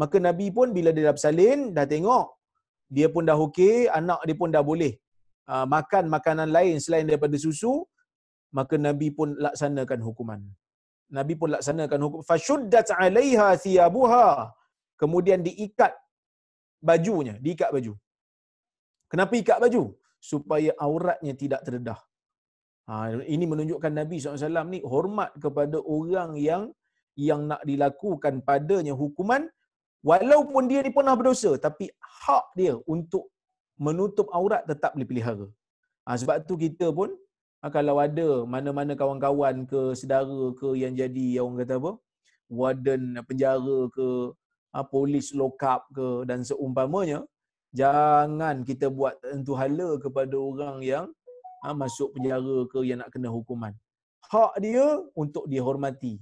Speaker 1: maka nabi pun bila dia dah bersalin dah tengok dia pun dah okey anak dia pun dah boleh uh, makan makanan lain selain daripada susu maka nabi pun laksanakan hukuman nabi pun laksanakan hukum fashuddat alaiha thiyabuha kemudian diikat bajunya diikat baju kenapa ikat baju supaya auratnya tidak terdedah Ha, ini menunjukkan Nabi SAW ni hormat kepada orang yang yang nak dilakukan padanya hukuman walaupun dia ni pernah berdosa tapi hak dia untuk menutup aurat tetap dipelihara. Ha, sebab tu kita pun ha, kalau ada mana-mana kawan-kawan ke sedara ke yang jadi yang orang kata apa warden penjara ke ha, polis lokap ke dan seumpamanya jangan kita buat tentu hala kepada orang yang ha, masuk penjara ke yang nak kena hukuman. Hak dia untuk dihormati.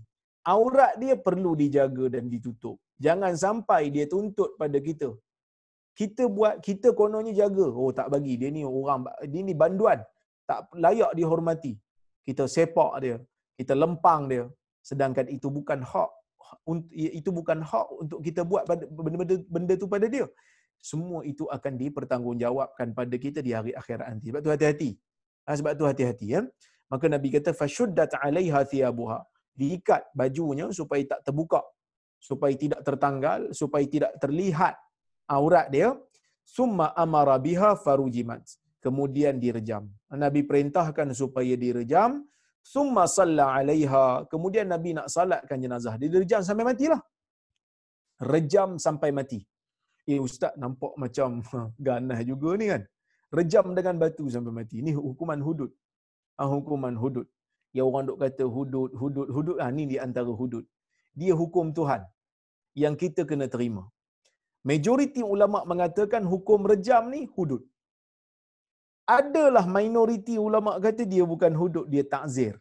Speaker 1: Aurat dia perlu dijaga dan ditutup. Jangan sampai dia tuntut pada kita. Kita buat, kita kononnya jaga. Oh tak bagi, dia ni orang, dia ni banduan. Tak layak dihormati. Kita sepak dia. Kita lempang dia. Sedangkan itu bukan hak. Itu bukan hak untuk kita buat benda-benda benda tu pada dia. Semua itu akan dipertanggungjawabkan pada kita di hari akhirat nanti. Sebab tu hati-hati. Ha, sebab tu hati-hati ya. Maka Nabi kata fashuddat 'alaiha thiyabuha. Diikat bajunya supaya tak terbuka, supaya tidak tertanggal, supaya tidak terlihat aurat dia. Summa amara biha farujimat. Kemudian direjam. Nabi perintahkan supaya direjam. Summa salla 'alaiha. Kemudian Nabi nak salatkan jenazah. Dia direjam sampai matilah. Rejam sampai mati. Eh ustaz nampak macam ganah juga ni kan rejam dengan batu sampai mati. Ini hukuman hudud. Ah, hukuman hudud. Yang orang dok kata hudud, hudud, hudud. Ah, ini di antara hudud. Dia hukum Tuhan yang kita kena terima. Majoriti ulama mengatakan hukum rejam ni hudud. Adalah minoriti ulama kata dia bukan hudud, dia takzir.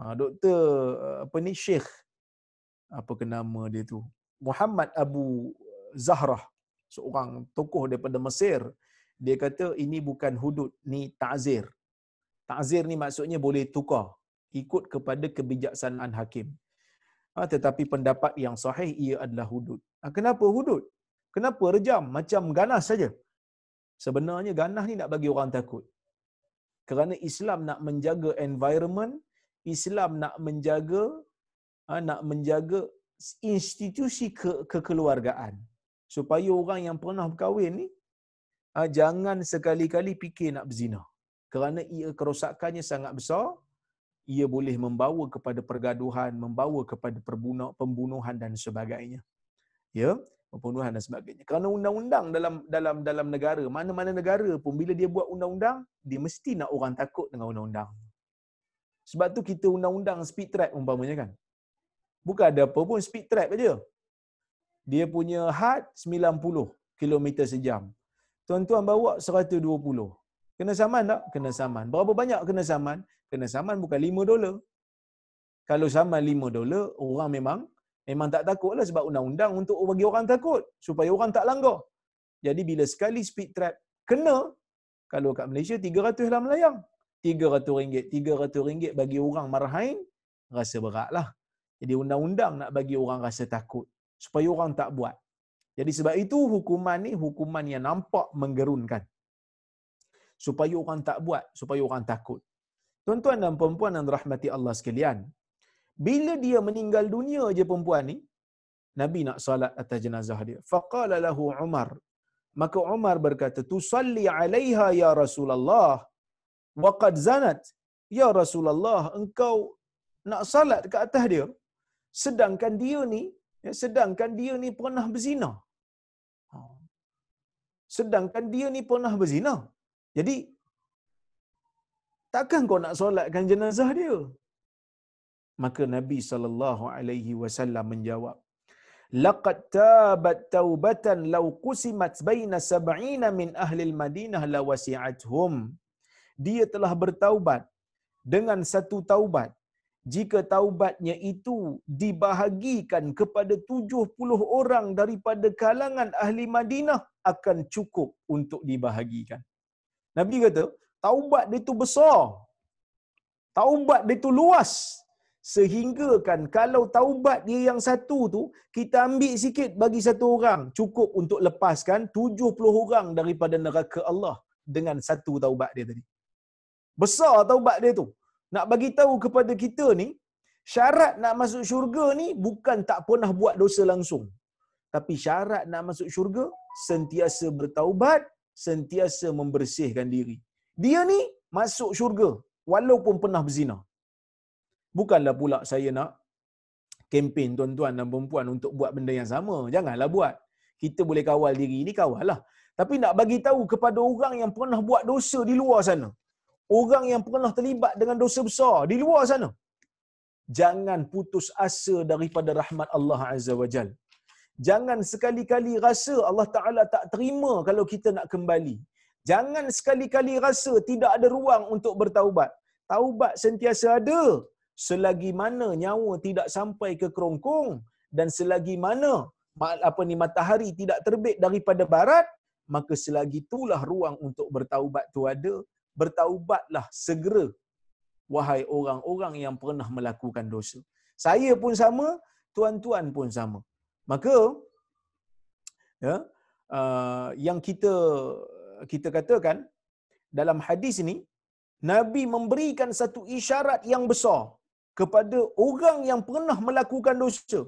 Speaker 1: Ha, doktor eh, apa ni Sheikh apa ke nama dia tu? Muhammad Abu Zahrah seorang tokoh daripada Mesir dia kata ini bukan hudud ni ta'zir ta'zir ni maksudnya boleh tukar ikut kepada kebijaksanaan hakim ha, tetapi pendapat yang sahih ia adalah hudud ha, kenapa hudud kenapa rejam macam ganas saja sebenarnya ganas ni nak bagi orang takut kerana Islam nak menjaga environment Islam nak menjaga ha, nak menjaga institusi ke, kekeluargaan supaya orang yang pernah berkahwin ni Ah, jangan sekali-kali fikir nak berzina. Kerana ia kerosakannya sangat besar, ia boleh membawa kepada pergaduhan, membawa kepada perbunuh, pembunuhan dan sebagainya. Ya, pembunuhan dan sebagainya. Kerana undang-undang dalam dalam dalam negara, mana-mana negara pun bila dia buat undang-undang, dia mesti nak orang takut dengan undang-undang. Sebab tu kita undang-undang speed trap umpamanya kan. Bukan ada apa pun speed trap aja. Dia punya had 90 km sejam tuan-tuan bawa 120. Kena saman tak? Kena saman. Berapa banyak kena saman? Kena saman bukan 5 dolar. Kalau saman 5 dolar, orang memang memang tak takut lah sebab undang-undang untuk bagi orang takut supaya orang tak langgar. Jadi bila sekali speed trap kena, kalau kat Malaysia 300 lah melayang. 300 ringgit, 300 ringgit bagi orang marhain, rasa berat lah. Jadi undang-undang nak bagi orang rasa takut supaya orang tak buat. Jadi sebab itu hukuman ni hukuman yang nampak menggerunkan. Supaya orang tak buat, supaya orang takut. Tuan-tuan dan perempuan yang rahmati Allah sekalian, bila dia meninggal dunia je perempuan ni, Nabi nak salat atas jenazah dia. Faqala lahu Umar. Maka Umar berkata, "Tusalli 'alaiha ya Rasulullah wa qad zanat." Ya Rasulullah, engkau nak salat ke atas dia sedangkan dia ni Ya, sedangkan dia ni pernah berzina. Ha. Sedangkan dia ni pernah berzina. Jadi, takkan kau nak solatkan jenazah dia? Maka Nabi saw menjawab, "Laqad tabat taubatan law kusimat baina sab'ina min ahli al-Madinah lawasi'athum." Dia telah bertaubat dengan satu taubat jika taubatnya itu dibahagikan kepada 70 orang daripada kalangan ahli Madinah akan cukup untuk dibahagikan. Nabi kata, taubat dia tu besar. Taubat dia tu luas. Sehingga kan kalau taubat dia yang satu tu, kita ambil sikit bagi satu orang. Cukup untuk lepaskan 70 orang daripada neraka Allah dengan satu taubat dia tadi. Besar taubat dia tu nak bagi tahu kepada kita ni syarat nak masuk syurga ni bukan tak pernah buat dosa langsung tapi syarat nak masuk syurga sentiasa bertaubat sentiasa membersihkan diri dia ni masuk syurga walaupun pernah berzina bukanlah pula saya nak kempen tuan-tuan dan perempuan untuk buat benda yang sama janganlah buat kita boleh kawal diri ni kawal lah. tapi nak bagi tahu kepada orang yang pernah buat dosa di luar sana orang yang pernah terlibat dengan dosa besar di luar sana. Jangan putus asa daripada rahmat Allah Azza wa Jal. Jangan sekali-kali rasa Allah Ta'ala tak terima kalau kita nak kembali. Jangan sekali-kali rasa tidak ada ruang untuk bertaubat. Taubat sentiasa ada selagi mana nyawa tidak sampai ke kerongkong dan selagi mana apa ni matahari tidak terbit daripada barat maka selagi itulah ruang untuk bertaubat tu ada bertaubatlah segera wahai orang-orang yang pernah melakukan dosa. Saya pun sama, tuan-tuan pun sama. Maka ya, uh, yang kita kita katakan dalam hadis ini Nabi memberikan satu isyarat yang besar kepada orang yang pernah melakukan dosa.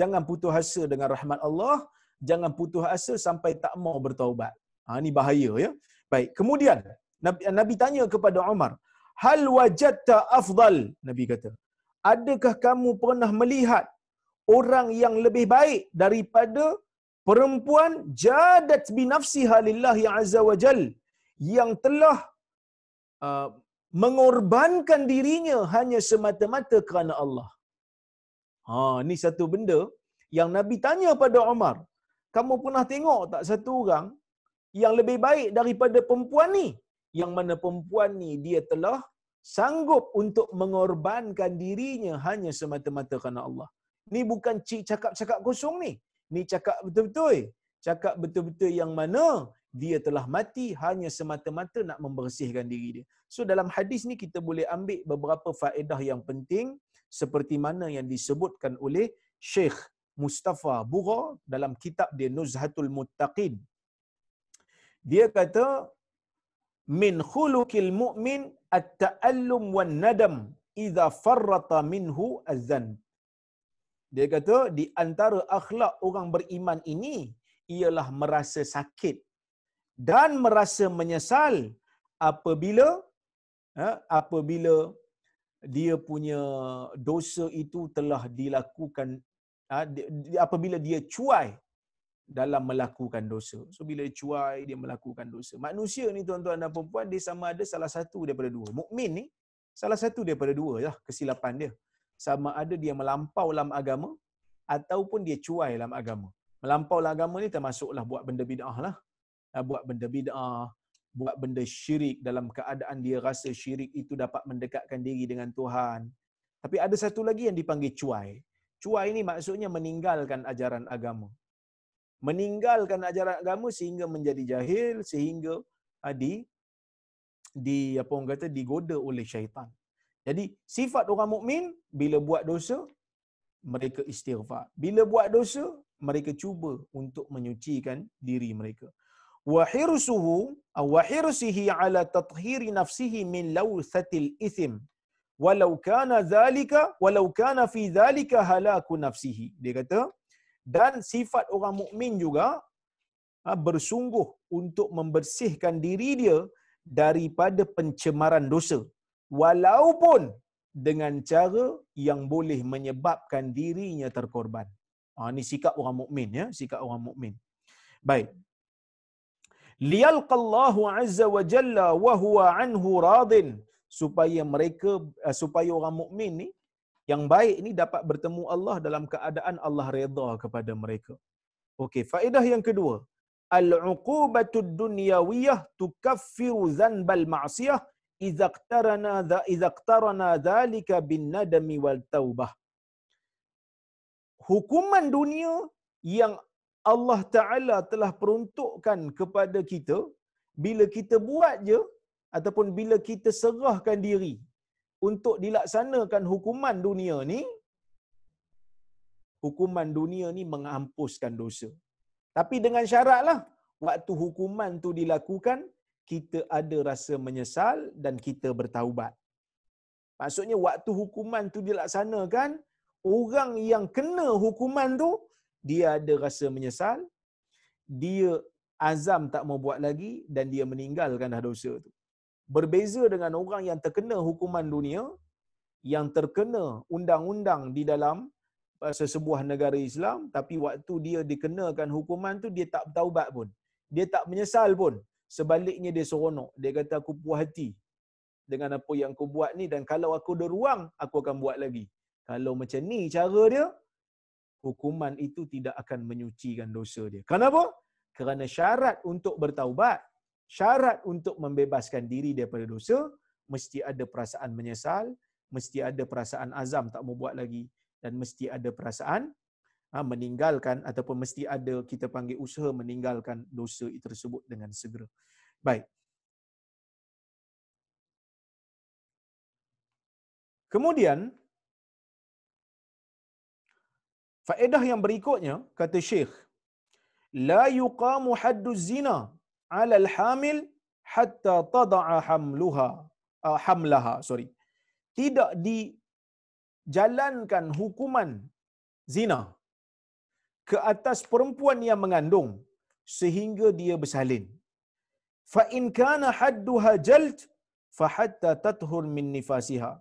Speaker 1: Jangan putus asa dengan rahmat Allah, jangan putus asa sampai tak mau bertaubat. Ha ni bahaya ya. Baik, kemudian Nabi, Nabi tanya kepada Umar, "Hal wajadta afdal?" Nabi kata, "Adakah kamu pernah melihat orang yang lebih baik daripada perempuan jadat binafsiha lillah ya azza wajal yang telah uh, mengorbankan dirinya hanya semata-mata kerana Allah?" Ha, ni satu benda yang Nabi tanya pada Umar. Kamu pernah tengok tak satu orang yang lebih baik daripada perempuan ni? yang mana perempuan ni dia telah sanggup untuk mengorbankan dirinya hanya semata-mata kerana Allah. Ni bukan cik cakap-cakap kosong ni. Ni cakap betul-betul. Cakap betul-betul yang mana dia telah mati hanya semata-mata nak membersihkan diri dia. So dalam hadis ni kita boleh ambil beberapa faedah yang penting seperti mana yang disebutkan oleh Sheikh Mustafa Bugha dalam kitab dia Nuzhatul Muttaqin. Dia kata min khuluqil mu'min at-ta'allum wan nadam idza farrata minhu azan dia kata di antara akhlak orang beriman ini ialah merasa sakit dan merasa menyesal apabila ha, apabila dia punya dosa itu telah dilakukan ha, apabila dia cuai dalam melakukan dosa. So bila dia cuai dia melakukan dosa. Manusia ni tuan-tuan dan puan-puan dia sama ada salah satu daripada dua. Mukmin ni salah satu daripada dua lah kesilapan dia. Sama ada dia melampau dalam agama ataupun dia cuai dalam agama. Melampau dalam agama ni termasuklah buat benda bid'ah lah. Buat benda bid'ah, buat benda syirik dalam keadaan dia rasa syirik itu dapat mendekatkan diri dengan Tuhan. Tapi ada satu lagi yang dipanggil cuai. Cuai ini maksudnya meninggalkan ajaran agama meninggalkan ajaran agama sehingga menjadi jahil sehingga adi ah, di apa orang kata digoda oleh syaitan. Jadi sifat orang mukmin bila buat dosa mereka istighfar. Bila buat dosa mereka cuba untuk menyucikan diri mereka. Wa hirsuhu ah, wa hirsihi ala tathhiri nafsihi min lawthatil ithim. Walau kana zalika walau kana fi zalika halaku nafsihi. Dia kata dan sifat orang mukmin juga ah, bersungguh untuk membersihkan diri dia daripada pencemaran dosa walaupun dengan cara yang boleh menyebabkan dirinya terkorban. Ha, ah, ini sikap orang mukmin ya, sikap orang mukmin. Baik. Liyalqallahu azza wa jalla wa huwa anhu radin supaya mereka ah, supaya orang mukmin ni yang baik ini dapat bertemu Allah dalam keadaan Allah redha kepada mereka. Okey, faedah yang kedua. Al-uqubatu dunyawiyah tukaffiru zanbal ma'siyah idza iqtarana dha idza iqtarana dhalika bin nadami wal taubah. Hukuman dunia yang Allah Ta'ala telah peruntukkan kepada kita, bila kita buat je, ataupun bila kita serahkan diri untuk dilaksanakan hukuman dunia ni hukuman dunia ni menghapuskan dosa. Tapi dengan syaratlah waktu hukuman tu dilakukan kita ada rasa menyesal dan kita bertaubat. Maksudnya waktu hukuman tu dilaksanakan orang yang kena hukuman tu dia ada rasa menyesal, dia azam tak mau buat lagi dan dia meninggalkan dah dosa tu berbeza dengan orang yang terkena hukuman dunia yang terkena undang-undang di dalam eh, sesebuah negara Islam tapi waktu dia dikenakan hukuman tu dia tak bertaubat pun dia tak menyesal pun sebaliknya dia seronok dia kata aku puas hati dengan apa yang aku buat ni dan kalau aku ada ruang aku akan buat lagi kalau macam ni cara dia hukuman itu tidak akan menyucikan dosa dia kenapa kerana syarat untuk bertaubat syarat untuk membebaskan diri daripada dosa mesti ada perasaan menyesal, mesti ada perasaan azam tak mau buat lagi dan mesti ada perasaan ha, meninggalkan ataupun mesti ada kita panggil usaha meninggalkan dosa itu tersebut dengan segera. Baik. Kemudian faedah yang berikutnya kata Syekh la yuqamu haddu zina ala alhamil hatta tada hamluha uh, hamlaha sorry tidak di jalankan hukuman zina ke atas perempuan yang mengandung sehingga dia bersalin fa in kana hadduha jalt fa hatta tathur min nifasiha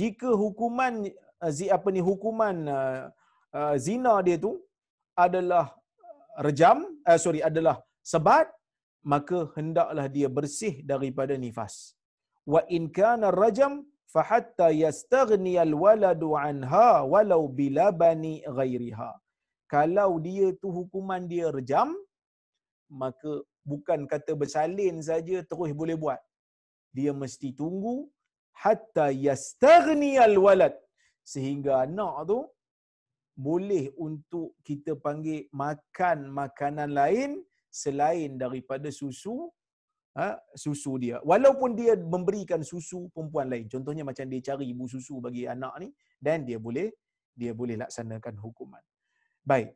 Speaker 1: jika hukuman eh, apa ni hukuman eh, eh, zina dia tu adalah rejam sorry adalah sebat maka hendaklah dia bersih daripada nifas. Wa in kana rajam fa hatta yastaghni al waladu anha walau bila bani ghairiha. Kalau dia tu hukuman dia rejam, maka bukan kata bersalin saja terus boleh buat. Dia mesti tunggu hatta yastaghni al walad sehingga anak tu boleh untuk kita panggil makan makanan lain selain daripada susu ha, susu dia. Walaupun dia memberikan susu perempuan lain. Contohnya macam dia cari ibu susu bagi anak ni dan dia boleh dia boleh laksanakan hukuman. Baik.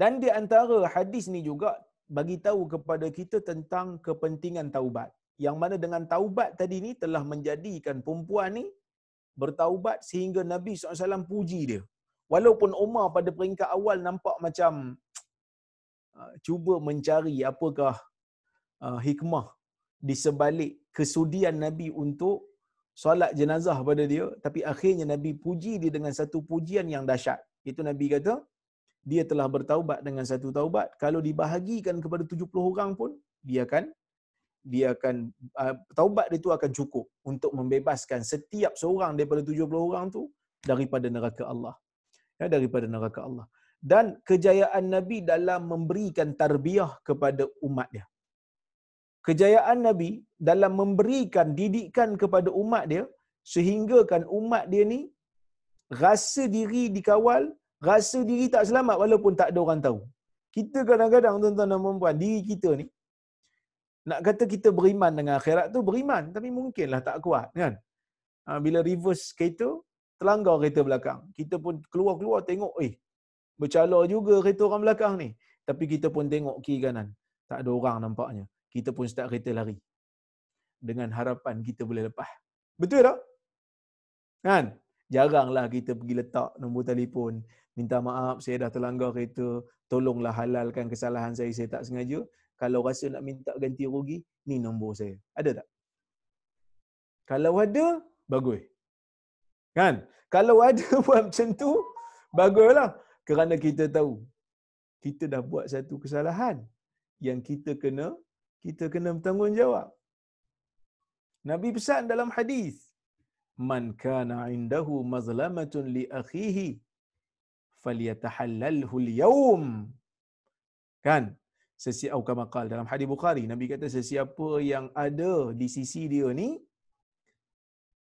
Speaker 1: Dan di antara hadis ni juga bagi tahu kepada kita tentang kepentingan taubat. Yang mana dengan taubat tadi ni telah menjadikan perempuan ni bertaubat sehingga Nabi SAW puji dia. Walaupun Umar pada peringkat awal nampak macam Ah, cuba mencari apakah ah, hikmah di sebalik kesudian Nabi untuk solat jenazah pada dia tapi akhirnya Nabi puji dia dengan satu pujian yang dahsyat itu Nabi kata dia telah bertaubat dengan satu taubat kalau dibahagikan kepada 70 orang pun dia akan dia akan uh, taubat dia tu akan cukup untuk membebaskan setiap seorang daripada 70 orang tu daripada neraka Allah ya daripada neraka Allah dan kejayaan Nabi dalam memberikan tarbiyah kepada umatnya. Kejayaan Nabi dalam memberikan didikan kepada umat dia sehinggakan umat dia ni rasa diri dikawal, rasa diri tak selamat walaupun tak ada orang tahu. Kita kadang-kadang tuan-tuan dan puan-puan, diri kita ni nak kata kita beriman dengan akhirat tu beriman tapi mungkinlah tak kuat kan. Ha, bila reverse kereta, terlanggar kereta belakang. Kita pun keluar-keluar tengok, eh bercalar juga kereta orang belakang ni. Tapi kita pun tengok kiri kanan. Tak ada orang nampaknya. Kita pun start kereta lari. Dengan harapan kita boleh lepas. Betul tak? Kan? Jaranglah kita pergi letak nombor telefon. Minta maaf, saya dah terlanggar kereta. Tolonglah halalkan kesalahan saya, saya tak sengaja. Kalau rasa nak minta ganti rugi, ni nombor saya. Ada tak? Kalau ada, bagus. Kan? Kalau ada buat macam tu, baguslah kerana kita tahu kita dah buat satu kesalahan yang kita kena kita kena bertanggungjawab. Nabi pesan dalam hadis man kana indahu mazlamatun li akhihi falyatahallalhu al-yawm. Kan? Sesiapa kama qala dalam hadis Bukhari Nabi kata sesiapa yang ada di sisi dia ni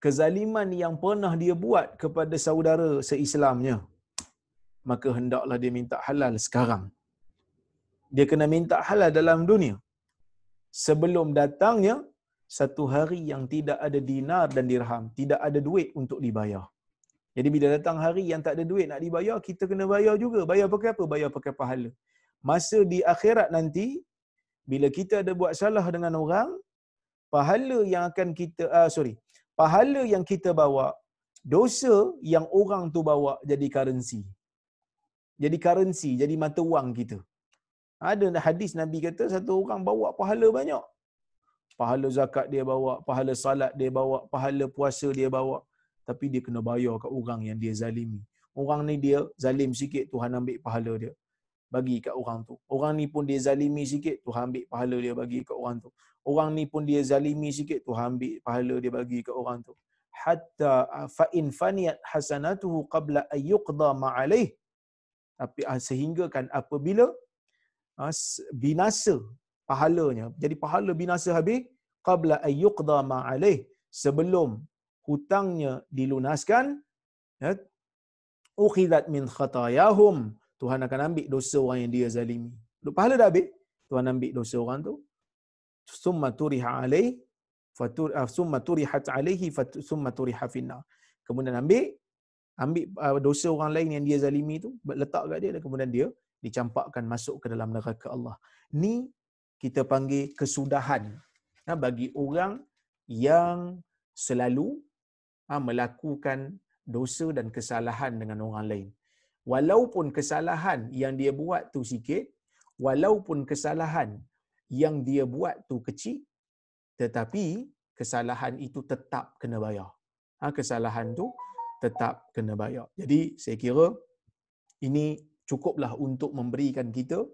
Speaker 1: kezaliman yang pernah dia buat kepada saudara seislamnya maka hendaklah dia minta halal sekarang. Dia kena minta halal dalam dunia. Sebelum datangnya, satu hari yang tidak ada dinar dan dirham, tidak ada duit untuk dibayar. Jadi bila datang hari yang tak ada duit nak dibayar, kita kena bayar juga. Bayar pakai apa? Bayar pakai pahala. Masa di akhirat nanti, bila kita ada buat salah dengan orang, pahala yang akan kita, uh, sorry, pahala yang kita bawa, dosa yang orang tu bawa jadi currency jadi currency, jadi mata wang kita. Ada hadis Nabi kata satu orang bawa pahala banyak. Pahala zakat dia bawa, pahala salat dia bawa, pahala puasa dia bawa. Tapi dia kena bayar kat orang yang dia zalimi. Orang ni dia zalim sikit, Tuhan ambil pahala dia. Bagi kat orang tu. Orang ni pun dia zalimi sikit, Tuhan ambil pahala dia bagi kat orang tu. Orang ni pun dia zalimi sikit, Tuhan ambil pahala dia bagi kat orang tu. Hatta fa'in faniyat hasanatuhu qabla ayyukda ma'alaih tapi ah, sehingga kan apabila ah, binasa pahalanya jadi pahala binasa habis qabla ayyuqda ma alaih sebelum hutangnya dilunaskan ya ukhidat min khatayahum Tuhan akan ambil dosa orang yang dia zalimi pahala dah habis Tuhan ambil dosa orang tu summa turiha alaih fatur ah, summa turihat alaihi fatur summa turiha finna kemudian ambil ambil uh, dosa orang lain yang dia zalimi tu letak kat dia dan kemudian dia dicampakkan masuk ke dalam neraka Allah. Ni kita panggil kesudahan Nah, ha, bagi orang yang selalu ha, melakukan dosa dan kesalahan dengan orang lain. Walaupun kesalahan yang dia buat tu sikit, walaupun kesalahan yang dia buat tu kecil, tetapi kesalahan itu tetap kena bayar. Ha, kesalahan tu tetap kena bayar. Jadi saya kira ini cukuplah untuk memberikan kita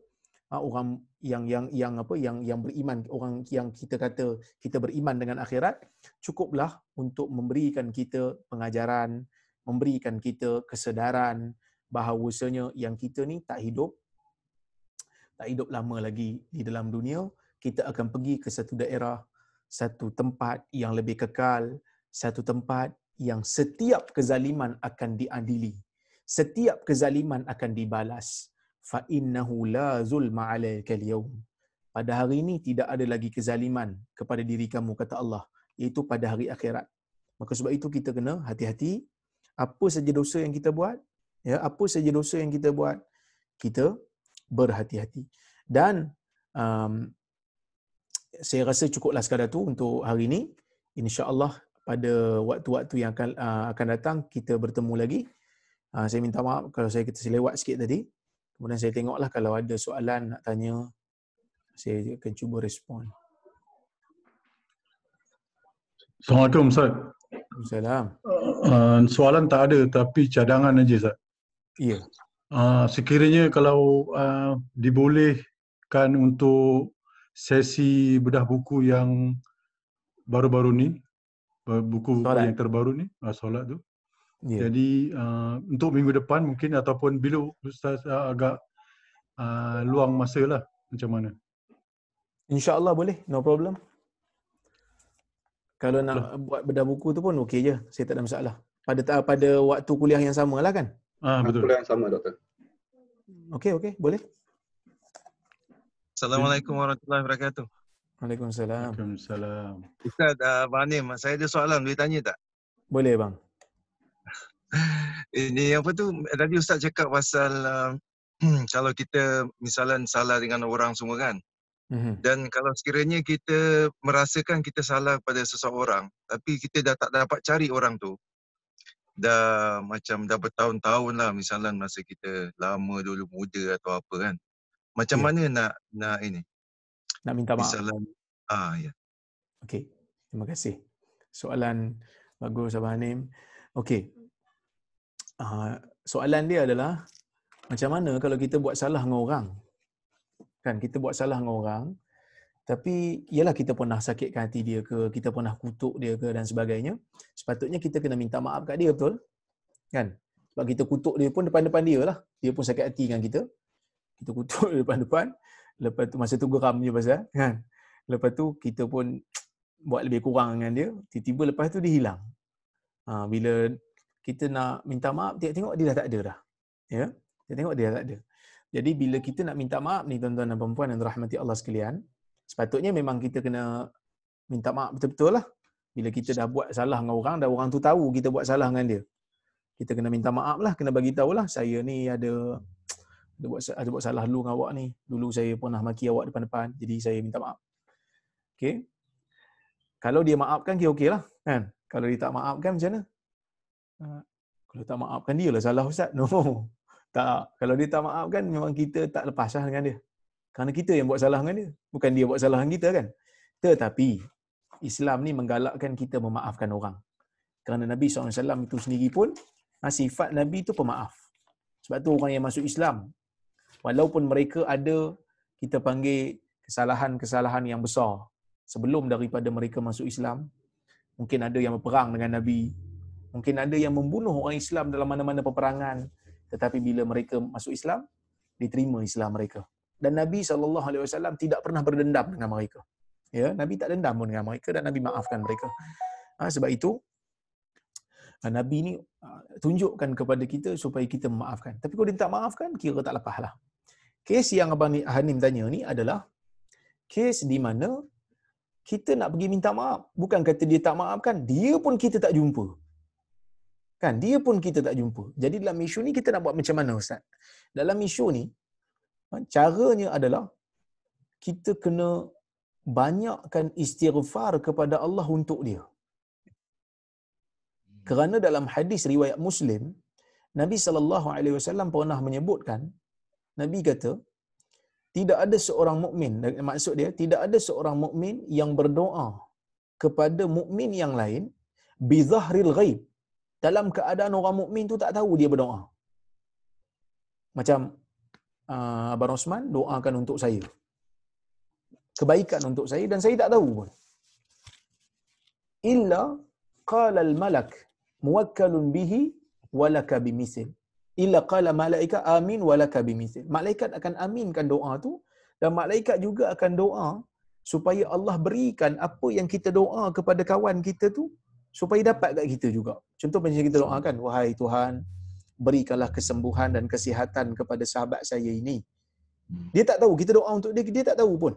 Speaker 1: ha, orang yang yang yang apa yang yang beriman orang yang kita kata kita beriman dengan akhirat cukuplah untuk memberikan kita pengajaran memberikan kita kesedaran bahawasanya yang kita ni tak hidup tak hidup lama lagi di dalam dunia kita akan pergi ke satu daerah satu tempat yang lebih kekal satu tempat yang setiap kezaliman akan diadili. Setiap kezaliman akan dibalas. Fa innahu la zulma alaikal yawm. Pada hari ini tidak ada lagi kezaliman kepada diri kamu kata Allah, iaitu pada hari akhirat. Maka sebab itu kita kena hati-hati apa saja dosa yang kita buat, ya apa saja dosa yang kita buat, kita berhati-hati. Dan um, saya rasa cukuplah sekadar tu untuk hari ini. Insya-Allah pada waktu-waktu yang akan uh, akan datang kita bertemu lagi. Uh, saya minta maaf kalau saya kita selewat sikit tadi. Kemudian saya tengoklah kalau ada soalan nak tanya saya akan cuba respon. Assalamualaikum Ustaz. Assalamualaikum. Uh, ah, soalan tak ada tapi cadangan aja Ustaz. Ya. Yeah. Uh, sekiranya kalau uh, dibolehkan untuk sesi bedah buku yang baru-baru ni buku-buku yang terbaru ni uh, solat tu. Yeah. Jadi uh, untuk minggu depan mungkin ataupun bila ustaz uh, agak uh, luang masa lah macam mana. InsyaAllah boleh. No problem. Kalau nak Loh. buat bedah buku tu pun okey je. Saya tak ada masalah. Pada pada waktu kuliah yang sama lah kan? Ah, betul. Kuliah yang sama, Doktor. Okey, okey. Boleh. Assalamualaikum warahmatullahi wabarakatuh. Waalaikumsalam. Waalaikumsalam. Ustaz uh, Abang Anim, saya ada soalan boleh tanya tak? Boleh bang. Ini apa tu tadi ustaz cakap pasal uh, kalau kita misalnya salah dengan orang semua kan. Mm-hmm. Dan kalau sekiranya kita merasakan kita salah pada seseorang tapi kita dah tak dapat cari orang tu dah macam dah bertahun-tahun lah misalnya masa kita lama dulu muda atau apa kan macam yeah. mana nak nak ini nak minta maaf. Ah ya. Okey. Terima kasih. Soalan bagus Abah Hanim. Okey. Uh, soalan dia adalah macam mana kalau kita buat salah dengan orang? Kan kita buat salah dengan orang tapi ialah kita pernah sakitkan hati dia ke, kita pernah kutuk dia ke dan sebagainya. Sepatutnya kita kena minta maaf kat dia betul? Kan? Sebab kita kutuk dia pun depan-depan dia lah. Dia pun sakit hati dengan kita. Kita kutuk depan-depan. Lepas tu masa tu geram je pasal kan. Lepas tu kita pun buat lebih kurang dengan dia. Tiba-tiba lepas tu dia hilang. Ha, bila kita nak minta maaf, tengok, tengok dia dah tak ada dah. Ya. Kita tengok dia dah tak ada. Jadi bila kita nak minta maaf ni tuan-tuan dan puan-puan yang dirahmati Allah sekalian, sepatutnya memang kita kena minta maaf betul-betul lah. Bila kita dah buat salah dengan orang, dah orang tu tahu kita buat salah dengan dia. Kita kena minta maaf lah, kena bagi tahu lah saya ni ada ada buat, ada buat salah dulu dengan awak ni. Dulu saya pernah maki awak depan-depan. Jadi saya minta maaf. Okay. Kalau dia maafkan, okay, okay lah. Kan? Kalau dia tak maafkan, macam mana? Ah. Kalau tak maafkan, dia lah salah Ustaz. No. Tak. Kalau dia tak maafkan, memang kita tak lepas lah dengan dia. Kerana kita yang buat salah dengan dia. Bukan dia buat salah dengan kita kan. Tetapi, Islam ni menggalakkan kita memaafkan orang. Kerana Nabi SAW itu sendiri pun, sifat Nabi itu pemaaf. Sebab tu orang yang masuk Islam, walaupun mereka ada kita panggil kesalahan-kesalahan yang besar sebelum daripada mereka masuk Islam mungkin ada yang berperang dengan nabi mungkin ada yang membunuh orang Islam dalam mana-mana peperangan tetapi bila mereka masuk Islam diterima Islam mereka dan nabi saw tidak pernah berdendam dengan mereka ya nabi tak dendam pun dengan mereka dan nabi maafkan mereka ha, sebab itu ha, Nabi ni ha, tunjukkan kepada kita supaya kita memaafkan. Tapi kalau dia tak maafkan, kira tak lepas kes yang Abang Hanim tanya ni adalah kes di mana kita nak pergi minta maaf. Bukan kata dia tak maafkan, dia pun kita tak jumpa. Kan? Dia pun kita tak jumpa. Jadi dalam isu ni kita nak buat macam mana Ustaz? Dalam isu ni, ha, caranya adalah kita kena banyakkan istighfar kepada Allah untuk dia. Kerana dalam hadis riwayat Muslim, Nabi sallallahu alaihi wasallam pernah menyebutkan Nabi kata, tidak ada seorang mukmin, maksud dia tidak ada seorang mukmin yang berdoa kepada mukmin yang lain bi zahril ghaib. Dalam keadaan orang mukmin tu tak tahu dia berdoa. Macam uh, Abang Osman doakan untuk saya. Kebaikan untuk saya dan saya tak tahu pun. Illa qala al-malak muwakkalun bihi walaka bimisil illa qala malaika amin walaka bimithil. Malaikat akan aminkan doa tu dan malaikat juga akan doa supaya Allah berikan apa yang kita doa kepada kawan kita tu supaya dapat kat kita juga. Contoh macam kita doakan, wahai Tuhan, berikanlah kesembuhan dan kesihatan kepada sahabat saya ini. Hmm. Dia tak tahu, kita doa untuk dia, dia tak tahu pun.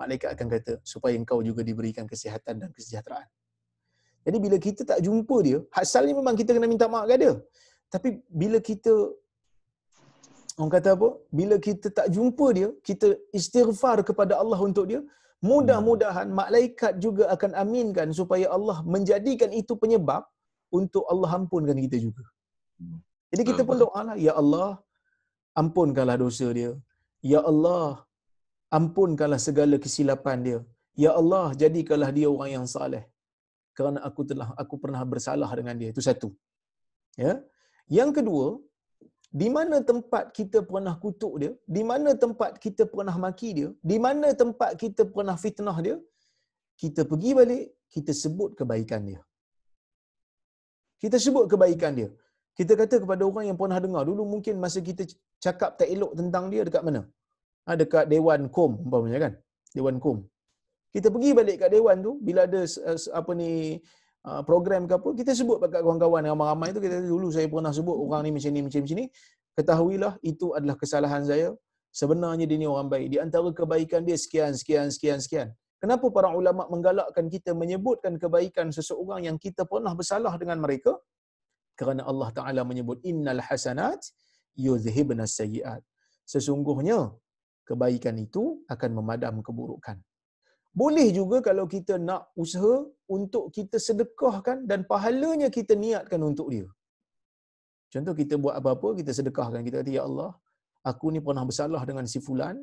Speaker 1: Malaikat akan kata, supaya engkau juga diberikan kesihatan dan kesejahteraan. Jadi bila kita tak jumpa dia, hasilnya memang kita kena minta maaf kepada dia tapi bila kita orang kata apa bila kita tak jumpa dia kita istighfar kepada Allah untuk dia mudah-mudahan hmm. malaikat juga akan aminkan supaya Allah menjadikan itu penyebab untuk Allah ampunkan kita juga hmm. jadi kita pun doa lah ya Allah ampunkanlah dosa dia ya Allah ampunkanlah segala kesilapan dia ya Allah jadikanlah dia orang yang saleh kerana aku telah aku pernah bersalah dengan dia itu satu ya yeah? Yang kedua, di mana tempat kita pernah kutuk dia, di mana tempat kita pernah maki dia, di mana tempat kita pernah fitnah dia, kita pergi balik, kita sebut kebaikan dia. Kita sebut kebaikan dia. Kita kata kepada orang yang pernah dengar dulu mungkin masa kita cakap tak elok tentang dia dekat mana? Ha, dekat Dewan Kom, umpamanya kan? Dewan Kom. Kita pergi balik kat Dewan tu, bila ada apa ni, Ah, program ke apa, kita sebut dekat kawan-kawan ramai-ramai tu, kita dulu saya pernah sebut orang ni macam ni, macam ni, ketahuilah itu adalah kesalahan saya. Sebenarnya dia ni orang baik. Di antara kebaikan dia sekian, sekian, sekian, sekian. Kenapa para ulama menggalakkan kita menyebutkan kebaikan seseorang yang kita pernah bersalah dengan mereka? Kerana Allah Ta'ala menyebut, Innal hasanat yudhibna sayyiat. Sesungguhnya, kebaikan itu akan memadam keburukan. Boleh juga kalau kita nak usaha untuk kita sedekahkan dan pahalanya kita niatkan untuk dia. Contoh kita buat apa-apa, kita sedekahkan. Kita kata, Ya Allah, aku ni pernah bersalah dengan si Fulan,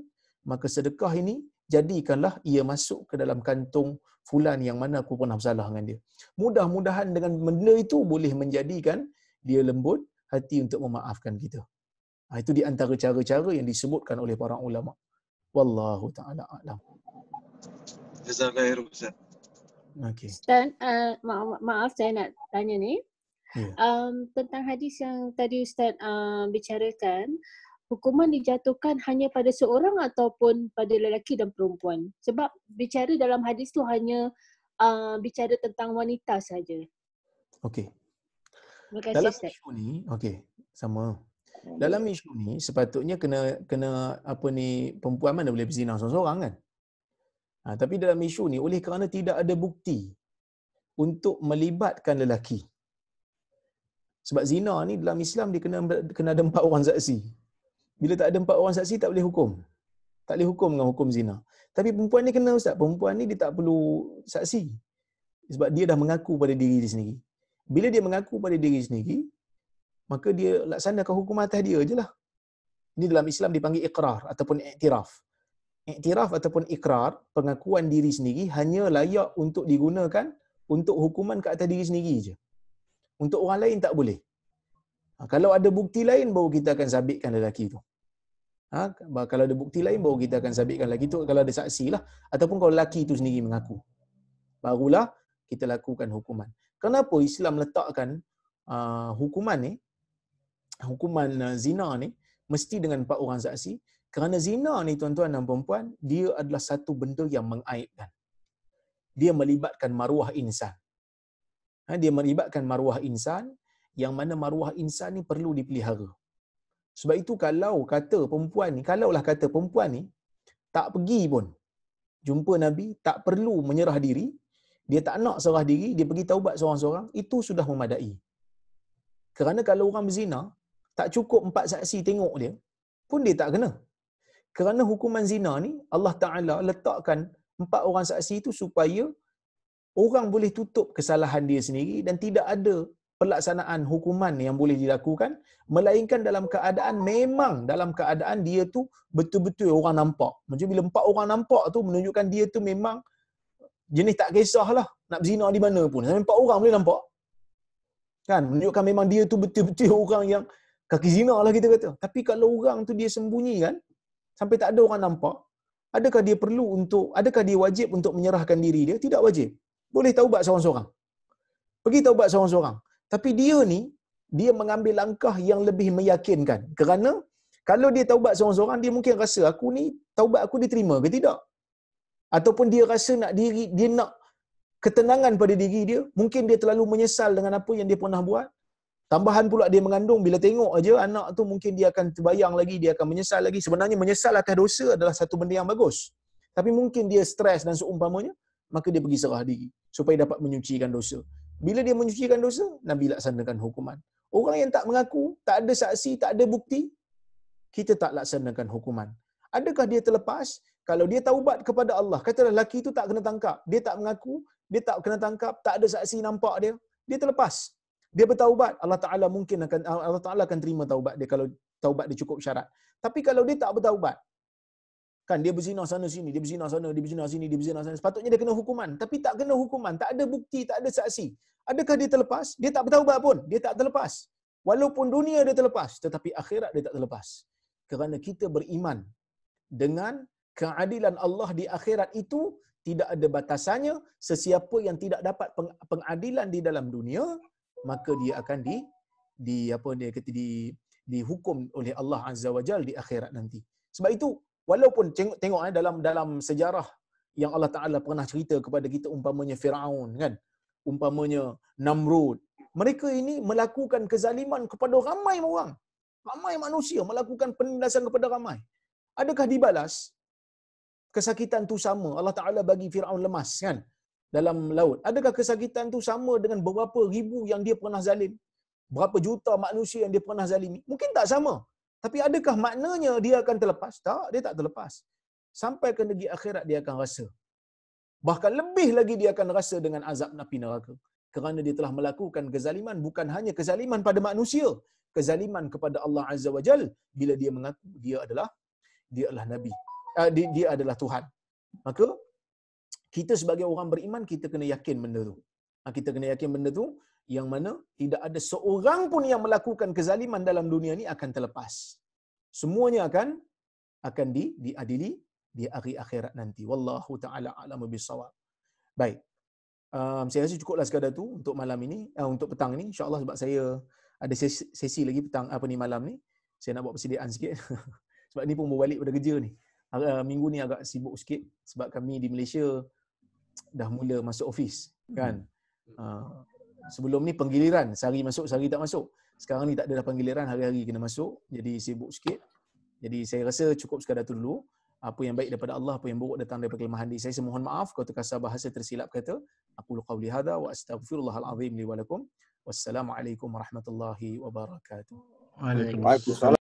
Speaker 1: maka sedekah ini jadikanlah ia masuk ke dalam kantung Fulan yang mana aku pernah bersalah dengan dia. Mudah-mudahan dengan benda itu boleh menjadikan dia lembut hati untuk memaafkan kita. Ha, itu di antara cara-cara yang disebutkan oleh para ulama. Wallahu ta'ala a'lam. Fizalah Heruzan. Okay. Dan uh, eh, ma- maaf saya nak tanya ni. Yeah. Um, tentang hadis yang tadi Ustaz uh, bicarakan, hukuman dijatuhkan hanya pada seorang ataupun pada lelaki dan perempuan? Sebab bicara dalam hadis tu hanya uh, bicara tentang wanita saja. Okay. Terima kasih, dalam Ustaz. isu ni, okay, sama. Hmm. Dalam isu ni sepatutnya kena kena apa ni perempuan mana boleh berzina seorang-seorang kan? Ha, tapi dalam isu ni, oleh kerana tidak ada bukti untuk melibatkan lelaki. Sebab zina ni dalam Islam dia kena, kena ada empat orang saksi. Bila tak ada empat orang saksi, tak boleh hukum. Tak boleh hukum dengan hukum zina. Tapi perempuan ni kena ustaz. Perempuan ni dia tak perlu saksi. Sebab dia dah mengaku pada diri dia sendiri. Bila dia mengaku pada diri sendiri, maka dia laksanakan hukum atas dia je lah. Ini dalam Islam dipanggil ikrar ataupun iktiraf iktiraf ataupun ikrar pengakuan diri sendiri hanya layak untuk digunakan untuk hukuman ke atas diri sendiri je. Untuk orang lain tak boleh. Ha, kalau ada bukti lain baru kita akan sabitkan lelaki tu. Ha, kalau ada bukti lain baru kita akan sabitkan lelaki tu kalau ada saksi lah ataupun kalau lelaki tu sendiri mengaku. Barulah kita lakukan hukuman. Kenapa Islam letakkan uh, hukuman ni hukuman uh, zina ni mesti dengan empat orang saksi kerana zina ni tuan-tuan dan perempuan, dia adalah satu benda yang mengaibkan. Dia melibatkan maruah insan. Ha, dia melibatkan maruah insan yang mana maruah insan ni perlu dipelihara. Sebab itu kalau kata perempuan ni, kalaulah kata perempuan ni tak pergi pun jumpa Nabi, tak perlu menyerah diri, dia tak nak serah diri, dia pergi taubat seorang-seorang, itu sudah memadai. Kerana kalau orang berzina, tak cukup empat saksi tengok dia, pun dia tak kena kerana hukuman zina ni Allah Taala letakkan empat orang saksi itu supaya orang boleh tutup kesalahan dia sendiri dan tidak ada pelaksanaan hukuman yang boleh dilakukan melainkan dalam keadaan memang dalam keadaan dia tu betul-betul orang nampak. Macam bila empat orang nampak tu menunjukkan dia tu memang jenis tak kisahlah nak berzina di mana pun. Sampai empat orang boleh nampak. Kan? Menunjukkan memang dia tu betul-betul orang yang kaki zina lah kita kata. Tapi kalau orang tu dia sembunyi kan, sampai tak ada orang nampak, adakah dia perlu untuk, adakah dia wajib untuk menyerahkan diri dia? Tidak wajib. Boleh taubat seorang-seorang. Pergi taubat seorang-seorang. Tapi dia ni, dia mengambil langkah yang lebih meyakinkan. Kerana, kalau dia taubat seorang-seorang, dia mungkin rasa, aku ni, taubat aku diterima ke tidak? Ataupun dia rasa nak diri, dia nak ketenangan pada diri dia, mungkin dia terlalu menyesal dengan apa yang dia pernah buat, Tambahan pula dia mengandung bila tengok aja anak tu mungkin dia akan terbayang lagi, dia akan menyesal lagi. Sebenarnya menyesal atas dosa adalah satu benda yang bagus. Tapi mungkin dia stres dan seumpamanya, maka dia pergi serah diri supaya dapat menyucikan dosa. Bila dia menyucikan dosa, Nabi laksanakan hukuman. Orang yang tak mengaku, tak ada saksi, tak ada bukti, kita tak laksanakan hukuman. Adakah dia terlepas? Kalau dia taubat kepada Allah, katalah lelaki itu tak kena tangkap. Dia tak mengaku, dia tak kena tangkap, tak ada saksi nampak dia. Dia terlepas dia bertaubat Allah Taala mungkin akan Allah Taala akan terima taubat dia kalau taubat dia cukup syarat tapi kalau dia tak bertaubat kan dia berzina sana sini dia berzina sana dia berzina sini dia berzina sana sepatutnya dia kena hukuman tapi tak kena hukuman tak ada bukti tak ada saksi adakah dia terlepas dia tak bertaubat pun dia tak terlepas walaupun dunia dia terlepas tetapi akhirat dia tak terlepas kerana kita beriman dengan keadilan Allah di akhirat itu tidak ada batasannya sesiapa yang tidak dapat pengadilan di dalam dunia maka dia akan di di apa dia kata di dihukum oleh Allah Azza wa Jal di akhirat nanti. Sebab itu walaupun tengok tengok eh, dalam dalam sejarah yang Allah Taala pernah cerita kepada kita umpamanya Firaun kan umpamanya Namrud mereka ini melakukan kezaliman kepada ramai orang ramai manusia melakukan penindasan kepada ramai adakah dibalas kesakitan tu sama Allah Taala bagi Firaun lemas kan dalam laut. Adakah kesakitan tu sama dengan beberapa ribu yang dia pernah zalim? Berapa juta manusia yang dia pernah zalimi? Mungkin tak sama. Tapi adakah maknanya dia akan terlepas? Tak, dia tak terlepas. Sampai ke negeri akhirat dia akan rasa. Bahkan lebih lagi dia akan rasa dengan azab napi neraka. Kerana dia telah melakukan kezaliman bukan hanya kezaliman pada manusia. Kezaliman kepada Allah Azza wa Jal bila dia mengaku dia adalah dia adalah Nabi. Uh, ah, dia, dia adalah Tuhan. Maka kita sebagai orang beriman kita kena yakin benda tu ha, kita kena yakin benda tu yang mana tidak ada seorang pun yang melakukan kezaliman dalam dunia ni akan terlepas semuanya akan akan di diadili di hari akhirat nanti wallahu taala alamu bisawab baik um, saya rasa cukuplah sekadar tu untuk malam ini eh, untuk petang ini. insyaallah sebab saya ada sesi, sesi lagi petang apa ni malam ni saya nak buat persediaan sikit sebab ni pun balik pada kerja ni uh, minggu ni agak sibuk sikit sebab kami di Malaysia dah mula masuk ofis hmm. kan uh, sebelum ni penggiliran sehari masuk sehari tak masuk sekarang ni tak ada dah penggiliran hari-hari kena masuk jadi sibuk sikit jadi saya rasa cukup sekadar tu dulu apa yang baik daripada Allah apa yang buruk datang daripada kelemahan diri saya mohon maaf kalau terkasar bahasa tersilap kata aku lu qawli hada wa astaghfirullahal azim li wa lakum wassalamu alaikum warahmatullahi wabarakatuh Waalaikumsalam.